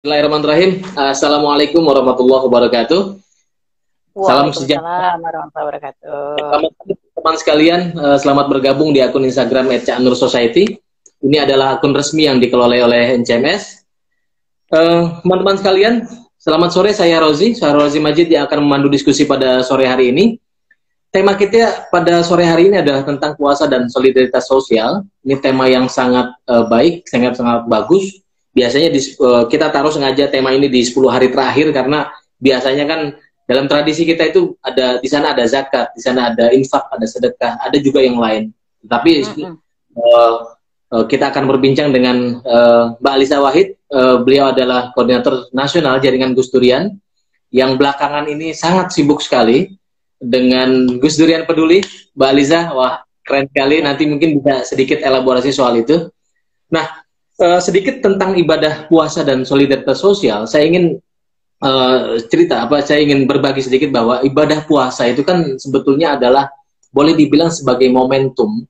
Bismillahirrahmanirrahim. Assalamualaikum warahmatullahi wabarakatuh. Salam sejahtera. warahmatullahi wabarakatuh. Selamat teman sekalian, eh, selamat bergabung di akun Instagram Nur society. Ini adalah akun resmi yang dikelola oleh NCMS. Eh, teman-teman sekalian, selamat sore. Saya Rozi, saya Rozi Majid yang akan memandu diskusi pada sore hari ini. Tema kita pada sore hari ini adalah tentang puasa dan solidaritas sosial. Ini tema yang sangat eh, baik, sangat sangat bagus biasanya di, eh, kita taruh sengaja tema ini di 10 hari terakhir karena biasanya kan dalam tradisi kita itu ada di sana ada zakat, di sana ada infak, ada sedekah, ada juga yang lain. Tapi mm-hmm. uh, kita akan berbincang dengan uh, Mbak Alisa Wahid. Uh, beliau adalah koordinator nasional jaringan Gus Durian yang belakangan ini sangat sibuk sekali dengan Gus Durian Peduli. Mbak Alisa, wah keren sekali. Nanti mungkin bisa sedikit elaborasi soal itu. Nah, Eh, sedikit tentang ibadah puasa dan solidaritas sosial, saya ingin uh, cerita apa saya ingin berbagi sedikit bahwa ibadah puasa itu kan sebetulnya adalah boleh dibilang sebagai momentum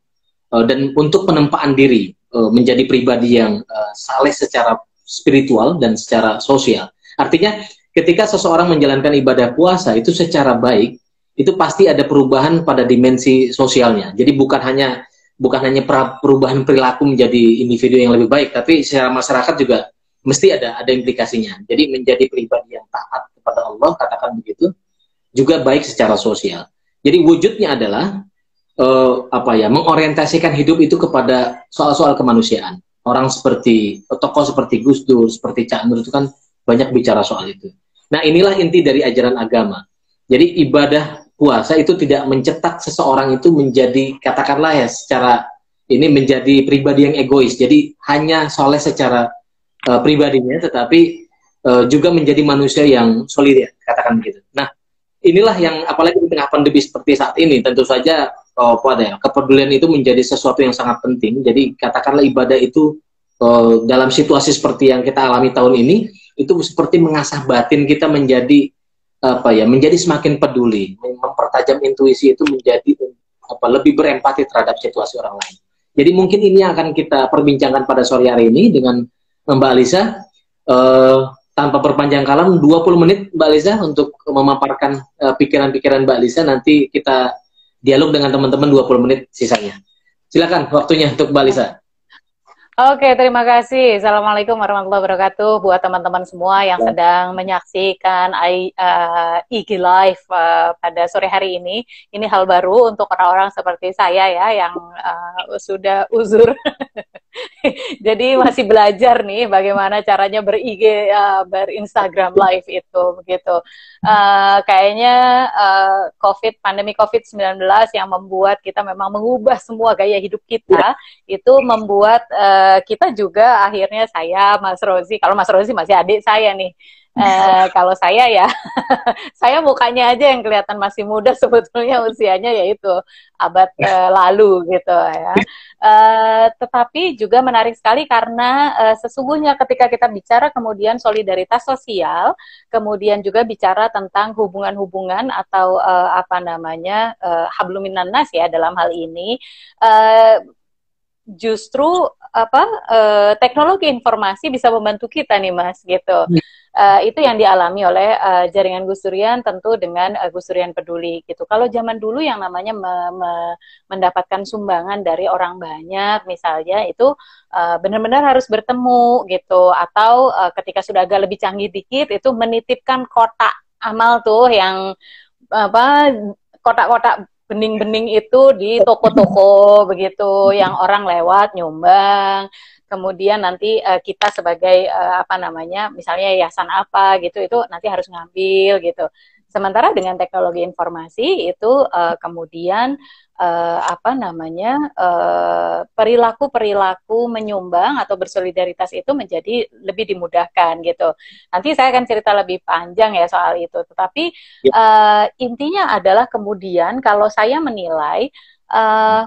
uh, dan untuk penempaan diri uh, menjadi pribadi yang uh, saleh secara spiritual dan secara sosial. Artinya ketika seseorang menjalankan ibadah puasa itu secara baik itu pasti ada perubahan pada dimensi sosialnya. Jadi bukan hanya bukan hanya perubahan perilaku menjadi individu yang lebih baik, tapi secara masyarakat juga mesti ada ada implikasinya. Jadi menjadi pribadi yang taat kepada Allah, katakan begitu, juga baik secara sosial. Jadi wujudnya adalah uh, apa ya, mengorientasikan hidup itu kepada soal-soal kemanusiaan. Orang seperti tokoh seperti Gus Dur, seperti Cak Nur itu kan banyak bicara soal itu. Nah, inilah inti dari ajaran agama. Jadi ibadah puasa itu tidak mencetak seseorang itu menjadi katakanlah ya secara ini menjadi pribadi yang egois. Jadi hanya soleh secara uh, pribadinya, tetapi uh, juga menjadi manusia yang solid ya, katakan begitu. Nah, inilah yang apalagi di tengah pandemi seperti saat ini, tentu saja oh, apa ya, kepedulian itu menjadi sesuatu yang sangat penting. Jadi katakanlah ibadah itu uh, dalam situasi seperti yang kita alami tahun ini, itu seperti mengasah batin kita menjadi apa ya menjadi semakin peduli mempertajam intuisi itu menjadi apa lebih berempati terhadap situasi orang lain jadi mungkin ini akan kita perbincangkan pada sore hari ini dengan Mbak Alisa uh, tanpa perpanjang kalam 20 menit Mbak Alisa untuk memaparkan eh, pikiran-pikiran uh, Mbak Alisa nanti kita dialog dengan teman-teman 20 menit sisanya silakan waktunya untuk Mbak Alisa Oke, terima kasih. Assalamualaikum warahmatullahi wabarakatuh buat teman-teman semua yang sedang menyaksikan I, eh, IG Live eh, pada sore hari ini. Ini hal baru untuk orang-orang seperti saya ya yang eh, sudah uzur Jadi masih belajar nih bagaimana caranya ber IG uh, eh, berinstagram live itu begitu. Uh, kayaknya uh, COVID pandemi COVID-19 yang membuat kita memang mengubah semua gaya hidup kita iya. itu membuat uh, kita juga akhirnya saya Mas Rozi kalau Mas Rozi masih adik saya nih Uh, kalau saya ya, saya mukanya aja yang kelihatan masih muda sebetulnya usianya yaitu abad uh, lalu gitu ya. Iya. Uh, tetapi juga menarik sekali karena uh, sesungguhnya ketika kita bicara kemudian solidaritas sosial, kemudian juga bicara tentang hubungan-hubungan atau uh, apa namanya uh, habluminan nas ya dalam hal ini uh, justru apa uh, teknologi informasi bisa membantu kita nih mas gitu. Iya uh, itu yang dialami oleh uh, jaringan Durian tentu dengan uh, Durian Peduli gitu. Kalau zaman dulu yang namanya me me mendapatkan sumbangan dari orang banyak misalnya itu uh, benar-benar harus bertemu gitu atau uh, ketika sudah agak lebih canggih dikit itu menitipkan kotak amal tuh yang apa kotak-kotak bening-bening itu di toko-toko begitu yang orang lewat nyumbang kemudian nanti uh, kita sebagai uh, apa namanya misalnya yayasan apa gitu itu nanti harus ngambil gitu Sementara dengan teknologi informasi itu uh, kemudian uh, apa namanya eh, perilaku perilaku perilaku menyumbang atau bersolidaritas itu menjadi lebih dimudahkan gitu. Nanti saya akan cerita lebih panjang ya soal itu. Tetapi uh, intinya adalah kemudian kalau saya menilai uh,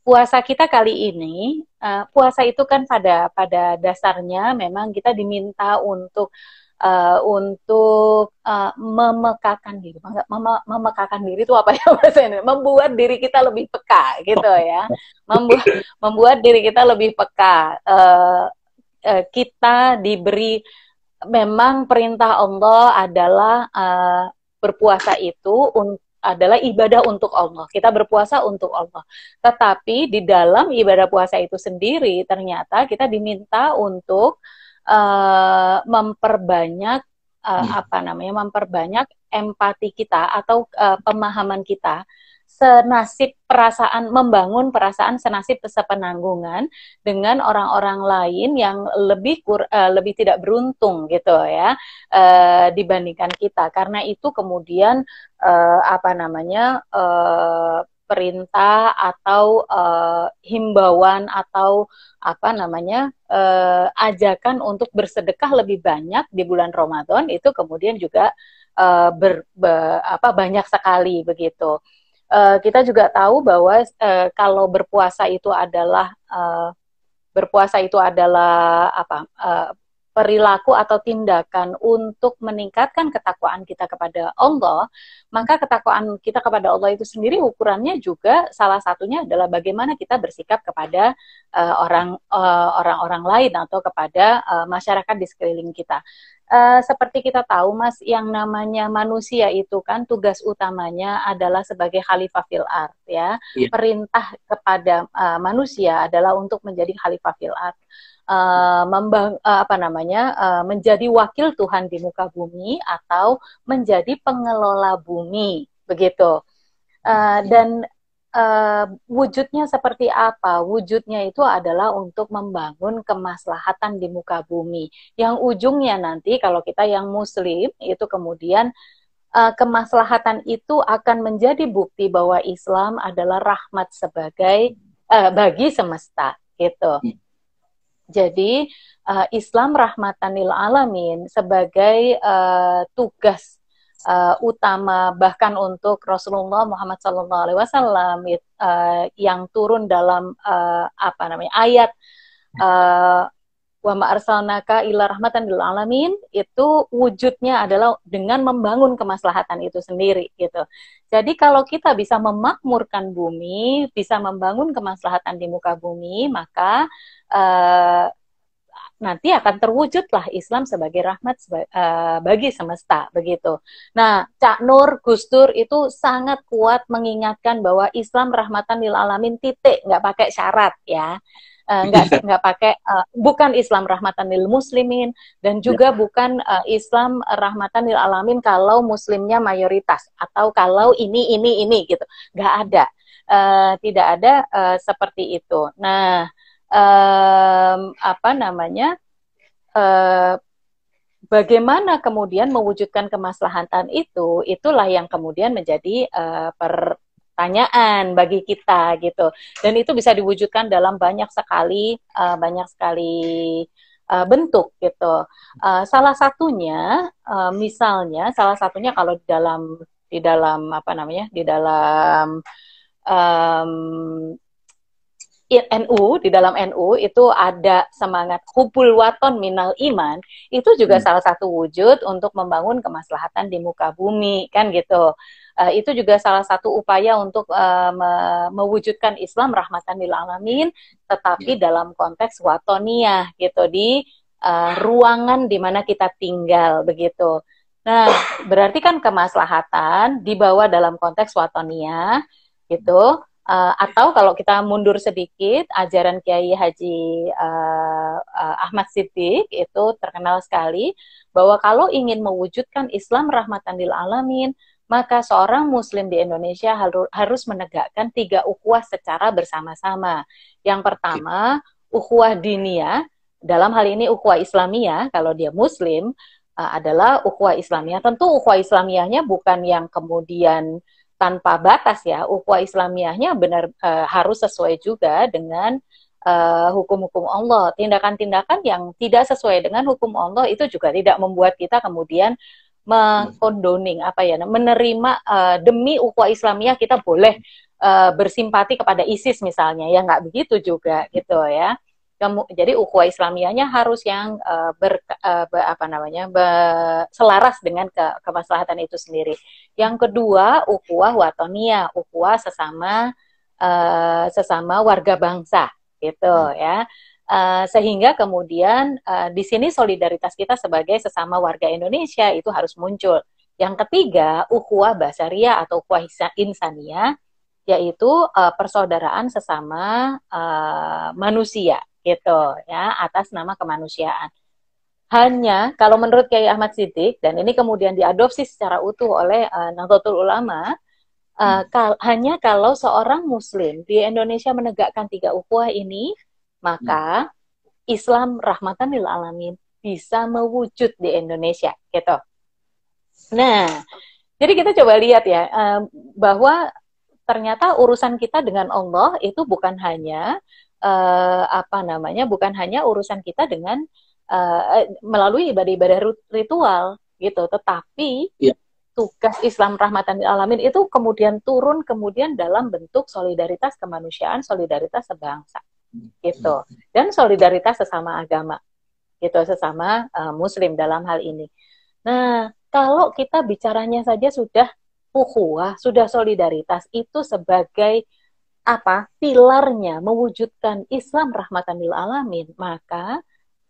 puasa kita kali ini uh, puasa itu kan pada pada dasarnya memang kita diminta untuk uh, uh, untuk uh, memekakan diri. Mem memekakan diri itu apa ya bahasanya? Membuat diri kita lebih peka gitu ya. Membuat membuat diri kita lebih peka. Uh, uh, kita diberi memang perintah Allah adalah uh, berpuasa itu untuk adalah ibadah untuk Allah. Kita berpuasa untuk Allah. Tetapi di dalam ibadah puasa itu sendiri ternyata kita diminta untuk Eh, memperbanyak uh, hmm. apa namanya memperbanyak empati kita atau uh, pemahaman kita senasib perasaan membangun perasaan senasib sepenanggungan dengan orang-orang lain yang lebih kur, uh, lebih tidak beruntung gitu ya uh, dibandingkan kita karena itu kemudian uh, apa namanya uh, perintah atau uh, himbauan atau apa namanya uh, ajakan untuk bersedekah lebih banyak di bulan Ramadan itu kemudian juga uh, ber, be, apa banyak sekali begitu. Uh, kita juga tahu bahwa uh, kalau berpuasa itu adalah uh, berpuasa itu adalah apa uh, perilaku atau tindakan untuk meningkatkan ketakwaan kita kepada Allah, maka ketakwaan kita kepada Allah itu sendiri ukurannya juga salah satunya adalah bagaimana kita bersikap kepada uh, orang uh, eh, orang lain atau kepada uh, masyarakat di sekeliling kita. Uh, seperti kita tahu Mas, yang namanya manusia itu kan tugas utamanya adalah sebagai khalifah fil art ya. Yeah. Perintah kepada uh, manusia adalah untuk menjadi khalifah fil art. Eh, membang uh, apa namanya uh, menjadi wakil Tuhan di muka bumi atau menjadi pengelola bumi begitu uh, dan uh, wujudnya seperti apa? Wujudnya itu adalah untuk membangun kemaslahatan di muka bumi. Yang ujungnya nanti kalau kita yang muslim itu kemudian uh, kemaslahatan itu akan menjadi bukti bahwa Islam adalah rahmat sebagai uh, bagi semesta gitu. Hmm. Jadi uh, Islam rahmatanil alamin sebagai uh, tugas uh, utama bahkan untuk Rasulullah Muhammad Sallallahu Alaihi Wasallam yang turun dalam uh, apa namanya ayat uh, wa ma'arsalnaka arsalnaka ila rahmatan lil alamin itu wujudnya adalah dengan membangun kemaslahatan itu sendiri gitu. Jadi kalau kita bisa memakmurkan bumi, bisa membangun kemaslahatan di muka bumi, maka uh, nanti akan terwujudlah Islam sebagai rahmat eh, bagi semesta begitu. Nah, Cak Nur Gus itu sangat kuat mengingatkan bahwa Islam rahmatan lil alamin titik, nggak pakai syarat ya. Eh, nggak uh, nggak pakai uh, bukan Islam rahmatan lil muslimin dan iya. juga ya. bukan uh, Islam rahmatan lil alamin kalau muslimnya mayoritas atau kalau ini ini ini gitu nggak ada uh, tidak ada uh, seperti itu nah um, apa namanya uh, bagaimana kemudian mewujudkan kemaslahatan itu itulah yang kemudian menjadi uh, per pertanyaan bagi kita gitu. Dan itu bisa diwujudkan dalam banyak sekali uh, banyak sekali uh, bentuk gitu. Uh, salah satunya uh, misalnya salah satunya kalau di dalam di dalam apa namanya di dalam um, NU di dalam NU itu ada semangat hubul waton minal iman itu juga hmm. salah satu wujud untuk membangun kemaslahatan di muka bumi kan gitu uh, itu juga salah satu upaya untuk uh, me mewujudkan Islam rahmatan lil alamin tetapi yeah. dalam konteks watonia gitu di uh, ruangan di mana kita tinggal begitu nah berarti kan kemaslahatan dibawa dalam konteks watonia gitu Uh, atau kalau kita mundur sedikit, ajaran Kiai Haji uh, uh, Ahmad Siddiq itu terkenal sekali bahwa kalau ingin mewujudkan Islam rahmatan lil alamin, maka seorang muslim di Indonesia haru, harus menegakkan tiga ukhuwah secara bersama-sama. Yang pertama, ukhuwah dinia, dalam hal ini ukhuwah Islamiyah kalau dia muslim uh, adalah ukhuwah Islamiyah. Tentu ukhuwah Islamiyahnya bukan yang kemudian tanpa batas ya ukhuwah Islamiyahnya benar uh, harus sesuai juga dengan eh, hukum-hukum uh, Allah. Tindakan-tindakan yang tidak sesuai dengan hukum Allah itu juga tidak membuat kita kemudian mengkondoning apa ya menerima uh, demi ukhuwah Islamiyah kita boleh uh, bersimpati kepada ISIS misalnya ya nggak begitu juga gitu ya jadi ukhuwah Islamiyahnya harus yang uh, ber, uh, eh, ber apa namanya be, selaras dengan ke, kemaslahatan itu sendiri. Yang kedua ukhuwah watonia, ukhuwah sesama uh, sesama warga bangsa gitu hmm. ya. Uh, sehingga kemudian uh, di sini solidaritas kita sebagai sesama warga Indonesia itu harus muncul. Yang ketiga, ukhuwah basaria atau ukhuwah insania yaitu uh, persaudaraan sesama uh, manusia gitu ya atas nama kemanusiaan. Hanya kalau menurut Kiai Ahmad Siddiq dan ini kemudian diadopsi secara utuh oleh uh, Nahdlatul Ulama uh, kal hanya kalau seorang muslim di Indonesia menegakkan tiga ukhuwah ini maka hmm. Islam rahmatan lil alamin bisa mewujud di Indonesia gitu. Nah, jadi kita coba lihat ya uh, bahwa ternyata urusan kita dengan Allah itu bukan hanya uh, apa namanya bukan hanya urusan kita dengan uh, melalui ibadah-ibadah ritual gitu, tetapi yeah. tugas Islam rahmatan alamin itu kemudian turun kemudian dalam bentuk solidaritas kemanusiaan, solidaritas sebangsa gitu dan solidaritas sesama agama gitu sesama uh, muslim dalam hal ini. Nah, kalau kita bicaranya saja sudah ukhuwah, sudah solidaritas itu sebagai apa pilarnya mewujudkan Islam rahmatan lil alamin maka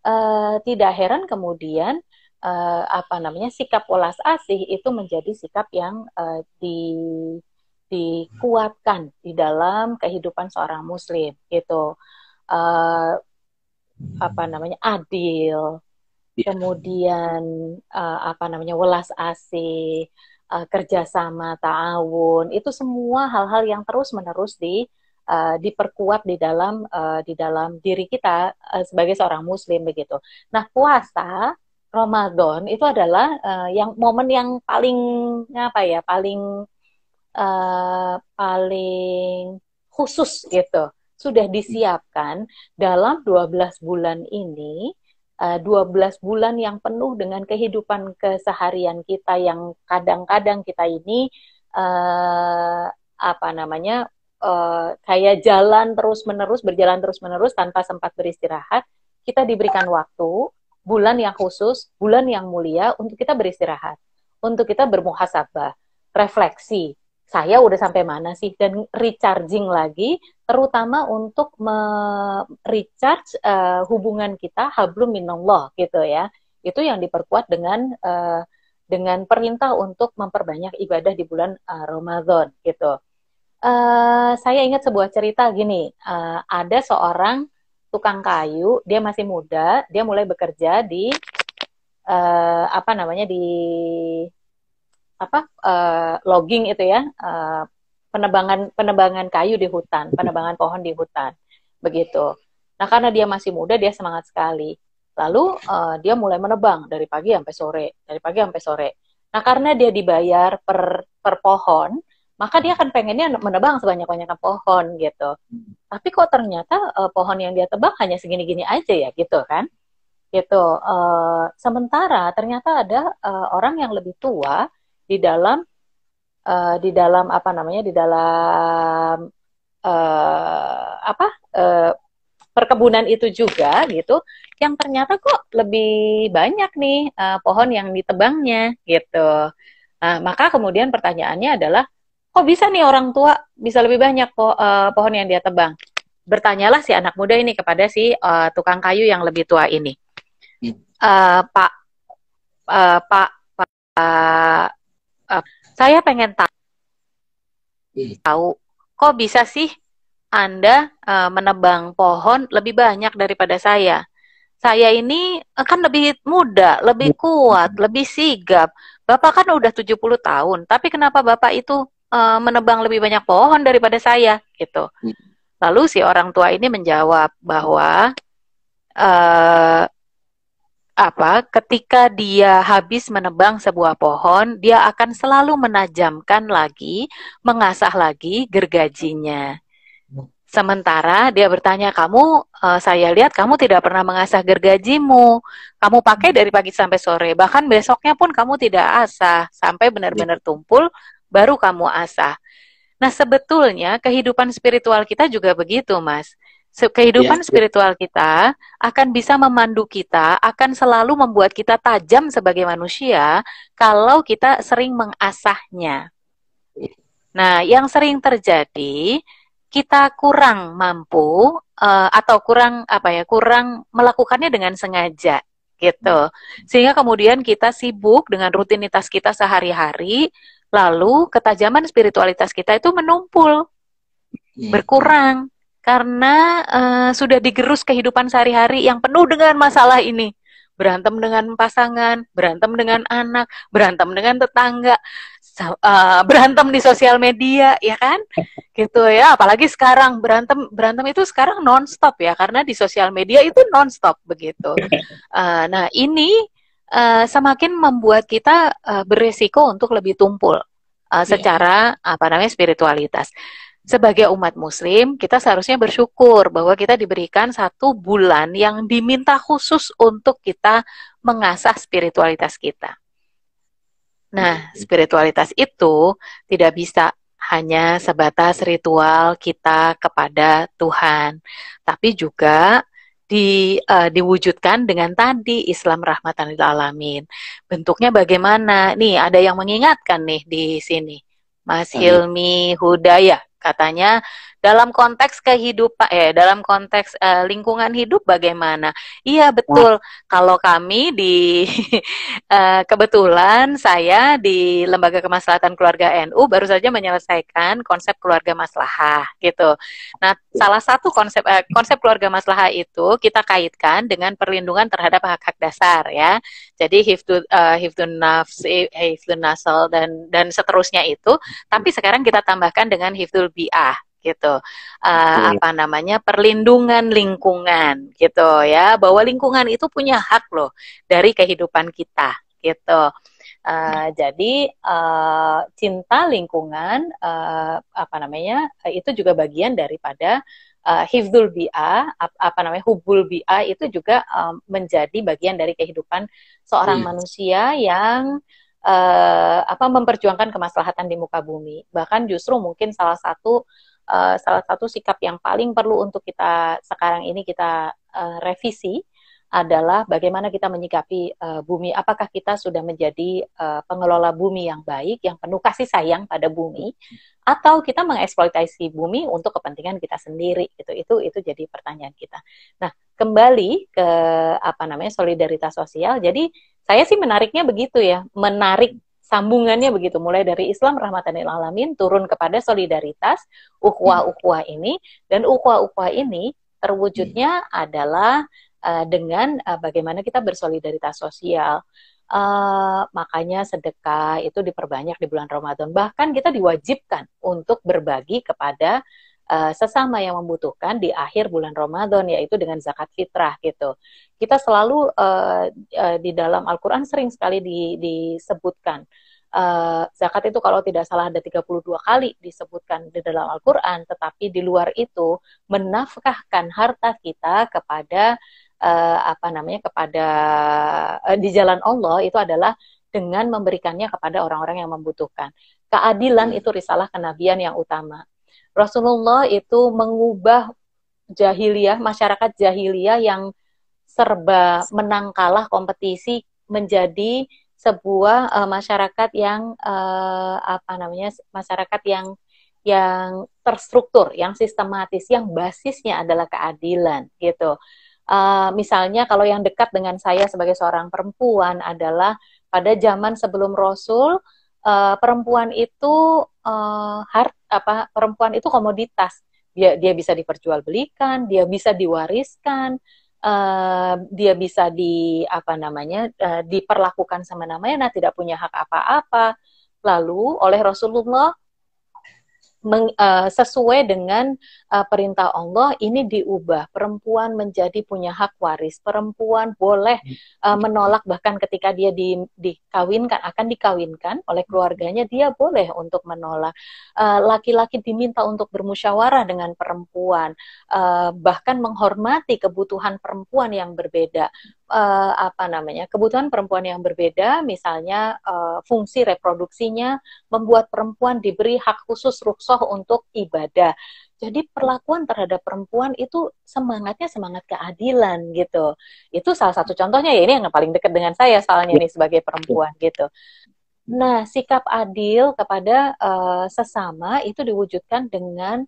uh, tidak heran kemudian uh, apa namanya sikap welas asih itu menjadi sikap yang uh, di dikuatkan di dalam kehidupan seorang muslim gitu uh, apa namanya adil iya. kemudian uh, apa namanya welas asih uh, kerjasama, ta'awun, itu semua hal-hal yang terus-menerus di uh, diperkuat di dalam uh, di dalam diri kita uh, sebagai seorang muslim begitu. Nah, puasa Ramadan itu adalah uh, yang momen yang paling apa ya, paling uh, paling khusus gitu. Sudah disiapkan dalam 12 bulan ini Eh, dua 12 bulan yang penuh dengan kehidupan keseharian kita yang kadang-kadang kita ini uh, apa namanya uh, kayak jalan terus-menerus berjalan terus-menerus tanpa sempat beristirahat kita diberikan waktu bulan yang khusus bulan yang mulia untuk kita beristirahat untuk kita bermuhasabah refleksi saya udah sampai mana sih dan recharging lagi terutama untuk recharge uh, eh, hubungan kita hablum minallah gitu ya itu yang diperkuat dengan uh, dengan perintah untuk memperbanyak ibadah di bulan uh, Ramadan gitu. Uh, saya ingat sebuah cerita gini, uh, ada seorang tukang kayu, dia masih muda, dia mulai bekerja di uh, apa namanya di apa uh, logging itu ya uh, penebangan penebangan kayu di hutan, penebangan pohon di hutan, begitu. Nah karena dia masih muda dia semangat sekali. Lalu uh, dia mulai menebang dari pagi sampai sore, dari pagi sampai sore. Nah karena dia dibayar per per pohon, maka dia akan pengennya menebang sebanyak-banyaknya pohon gitu. Tapi kok ternyata uh, pohon yang dia tebang hanya segini-gini aja ya gitu kan? Gitu. Uh, sementara ternyata ada uh, orang yang lebih tua di dalam uh, di dalam apa namanya di dalam uh, apa uh, perkebunan itu juga gitu yang ternyata kok lebih banyak nih uh, pohon yang ditebangnya gitu nah, maka kemudian pertanyaannya adalah kok bisa nih orang tua bisa lebih banyak po uh, pohon yang dia tebang bertanyalah si anak muda ini kepada si uh, tukang kayu yang lebih tua ini uh, pak uh, pak pak Eh, saya pengen hmm. tahu, kok bisa sih Anda uh, menebang pohon lebih banyak daripada saya. Saya ini eh, kan lebih muda, lebih hmm. kuat, lebih sigap. Bapak kan udah 70 tahun, tapi kenapa Bapak itu uh, menebang lebih banyak pohon daripada saya gitu. Hmm. Lalu si orang tua ini menjawab bahwa uh, apa ketika dia habis menebang sebuah pohon dia akan selalu menajamkan lagi mengasah lagi gergajinya sementara dia bertanya kamu uh, saya lihat kamu tidak pernah mengasah gergajimu kamu pakai hmm. dari pagi sampai sore bahkan besoknya pun kamu tidak asah sampai benar-benar ya. tumpul baru kamu asah nah sebetulnya kehidupan spiritual kita juga begitu mas kehidupan iya. spiritual kita akan bisa memandu kita, akan selalu membuat kita tajam sebagai manusia kalau kita sering mengasahnya. Nah, yang sering terjadi kita kurang mampu uh, atau kurang apa ya, kurang melakukannya dengan sengaja gitu. Sehingga kemudian kita sibuk dengan rutinitas kita sehari-hari, lalu ketajaman spiritualitas kita itu menumpul, iya. berkurang karena uh, sudah digerus kehidupan sehari-hari yang penuh dengan masalah ini. Berantem dengan pasangan, berantem dengan anak, berantem dengan tetangga, uh, berantem di sosial media, ya kan? Gitu ya, apalagi sekarang berantem berantem itu sekarang non stop ya karena di sosial media itu non stop begitu. Uh, nah, ini uh, semakin membuat kita uh, beresiko untuk lebih tumpul uh, secara yeah. apa namanya spiritualitas sebagai umat muslim kita seharusnya bersyukur bahwa kita diberikan satu bulan yang diminta khusus untuk kita mengasah spiritualitas kita. Nah, spiritualitas itu tidak bisa hanya sebatas ritual kita kepada Tuhan, tapi juga di, uh, diwujudkan dengan tadi Islam rahmatan lil alamin. Bentuknya bagaimana? Nih, ada yang mengingatkan nih di sini. Mas Hilmi Hudaya Katanya dalam konteks kehidupan eh dalam konteks eh, lingkungan hidup bagaimana? Iya betul. nah. Kalau kami di eh, kebetulan saya di Lembaga Kemaslahatan Keluarga NU baru saja menyelesaikan konsep keluarga maslahah gitu. Nah, salah satu konsep eh, konsep keluarga maslahah itu kita kaitkan dengan perlindungan terhadap hak-hak dasar ya. Jadi hiftu uh, eh, nafs, hiftu nasal dan dan seterusnya itu, tapi sekarang kita tambahkan dengan hifdul bi'ah gitu uh, apa namanya perlindungan lingkungan gitu ya bahwa lingkungan itu punya hak loh dari kehidupan kita gitu uh, jadi uh, cinta lingkungan uh, apa namanya itu juga bagian daripada uh, hifdul bia ap, apa namanya hubul bia itu juga um, menjadi bagian dari kehidupan seorang hmm. manusia yang uh, apa memperjuangkan kemaslahatan di muka bumi bahkan justru mungkin salah satu uh, salah satu sikap yang paling perlu untuk kita sekarang ini kita uh, revisi adalah bagaimana kita menyikapi uh, bumi. Apakah kita sudah menjadi uh, pengelola bumi yang baik, yang penuh kasih sayang pada bumi, atau kita mengeksploitasi bumi untuk kepentingan kita sendiri? Itu, Itu itu jadi pertanyaan kita. Nah, kembali ke apa namanya solidaritas sosial. Jadi saya sih menariknya begitu ya, menarik sambungannya begitu mulai dari Islam rahmatan lil alamin turun kepada solidaritas ukhuwah-ukhuwah ini dan ukhuwah-ukhuwah ini terwujudnya adalah uh, dengan uh, bagaimana kita bersolidaritas sosial. Uh, makanya sedekah itu diperbanyak di bulan Ramadan. Bahkan kita diwajibkan untuk berbagi kepada Eh, sesama yang membutuhkan di akhir bulan Ramadan yaitu dengan zakat fitrah gitu. Kita selalu uh, di dalam Al-Qur'an sering sekali di, disebutkan uh, zakat itu kalau tidak salah ada 32 kali disebutkan di dalam Al-Qur'an, tetapi di luar itu menafkahkan harta kita kepada uh, apa namanya kepada uh, di jalan Allah itu adalah dengan memberikannya kepada orang-orang yang membutuhkan. Keadilan hmm. itu risalah kenabian yang utama. Rasulullah itu mengubah jahiliyah, masyarakat jahiliyah yang serba menang kalah kompetisi menjadi sebuah uh, masyarakat yang uh, apa namanya masyarakat yang yang terstruktur, yang sistematis, yang basisnya adalah keadilan gitu. Uh, misalnya kalau yang dekat dengan saya sebagai seorang perempuan adalah pada zaman sebelum Rasul uh, perempuan itu uh, harta apa perempuan itu komoditas dia dia bisa diperjualbelikan dia bisa diwariskan uh, dia bisa di apa namanya uh, diperlakukan sama namanya nah tidak punya hak apa-apa lalu oleh Rasulullah meng, uh, sesuai dengan uh, perintah Allah ini diubah perempuan menjadi punya hak waris perempuan boleh uh, menolak bahkan ketika dia di, dikawinkan akan dikawinkan oleh hmm. keluarganya dia boleh untuk menolak laki-laki uh, diminta untuk bermusyawarah dengan perempuan uh, bahkan menghormati kebutuhan perempuan yang berbeda uh, apa namanya kebutuhan perempuan yang berbeda misalnya uh, fungsi reproduksinya membuat perempuan diberi hak khusus rukshoh untuk ibadah jadi perlakuan terhadap perempuan itu semangatnya semangat keadilan gitu itu salah satu contohnya ya ini yang paling dekat dengan saya soalnya ini iya. sebagai perempuan gitu nah sikap adil kepada uh, sesama itu diwujudkan dengan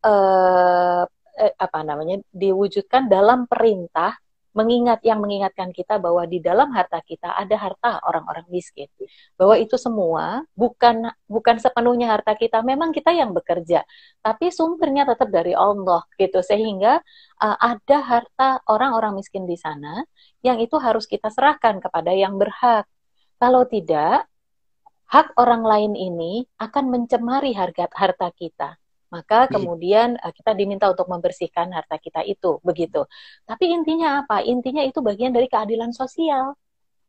uh, apa namanya diwujudkan dalam perintah mengingat yang mengingatkan kita bahwa di dalam harta kita ada harta orang-orang miskin. Bahwa itu semua bukan bukan sepenuhnya harta kita, memang kita yang bekerja, tapi sumbernya tetap dari Allah gitu. Sehingga uh, ada harta orang-orang miskin di sana yang itu harus kita serahkan kepada yang berhak. Kalau tidak, hak orang lain ini akan mencemari harga harta kita maka iya. kemudian uh, kita diminta untuk membersihkan harta kita itu begitu tapi intinya apa intinya itu bagian dari keadilan sosial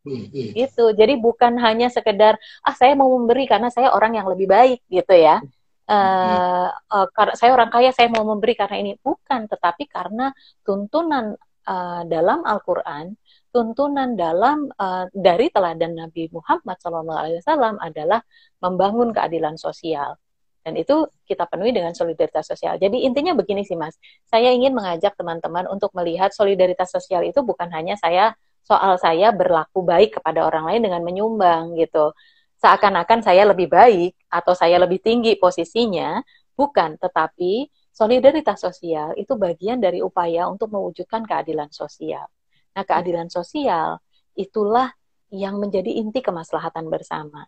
hmm, iya. gitu jadi bukan hanya sekedar ah saya mau memberi karena saya orang yang lebih baik gitu ya uh, uh, saya orang kaya saya mau memberi karena ini bukan tetapi karena tuntunan uh, dalam Al-Qur'an tuntunan dalam uh, dari teladan Nabi Muhammad SAW adalah membangun keadilan sosial. Dan itu kita penuhi dengan solidaritas sosial. Jadi intinya begini sih Mas, saya ingin mengajak teman-teman untuk melihat solidaritas sosial itu bukan hanya saya soal saya berlaku baik kepada orang lain dengan menyumbang gitu. Seakan-akan saya lebih baik atau saya lebih tinggi posisinya, bukan, tetapi solidaritas sosial itu bagian dari upaya untuk mewujudkan keadilan sosial. Nah, keadilan sosial itulah yang menjadi inti kemaslahatan bersama.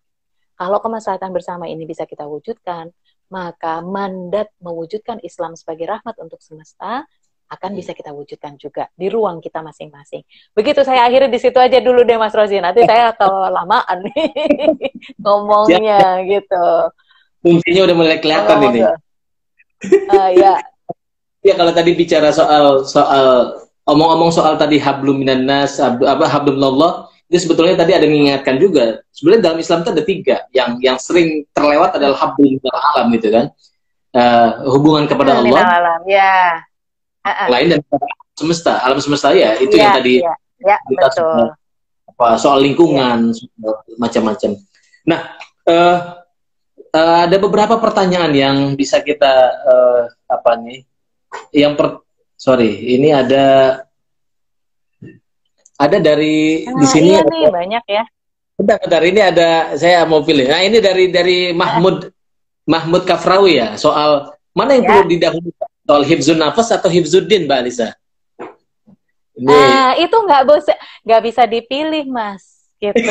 Kalau kemaslahatan bersama ini bisa kita wujudkan, maka mandat mewujudkan Islam sebagai rahmat untuk semesta akan hmm. bisa kita wujudkan juga di ruang kita masing-masing. Begitu saya akhiri di situ aja dulu deh Mas Rozi. Nanti saya kelamaan nih ngomongnya ya. gitu. Fungsinya udah mulai kelihatan ini. Uh, ya. ya kalau tadi bicara soal soal omong-omong soal tadi hablum minannas apa hablum dia sebetulnya tadi ada mengingatkan juga sebenarnya dalam Islam itu ada tiga yang yang sering terlewat adalah hubungan alam gitu kan uh, hubungan kepada Allah alam ya lain dan semesta alam semesta ya itu ya, yang tadi ya, ya, kita betul. Soal, apa soal lingkungan ya. macam-macam nah uh, uh, ada beberapa pertanyaan yang bisa kita uh, apa nih yang per sorry ini ada ada dari nah, di sini iya ada, nih, banyak ya. Bentar, bentar ini ada saya mau pilih. Nah, ini dari dari Mahmud Mahmud Kafrawi ya soal mana yang ya. perlu didahulukan soal hibzun nafas atau hibzudin Mbak Alisa? Ini. Ah, itu nggak bisa nggak bisa dipilih Mas gitu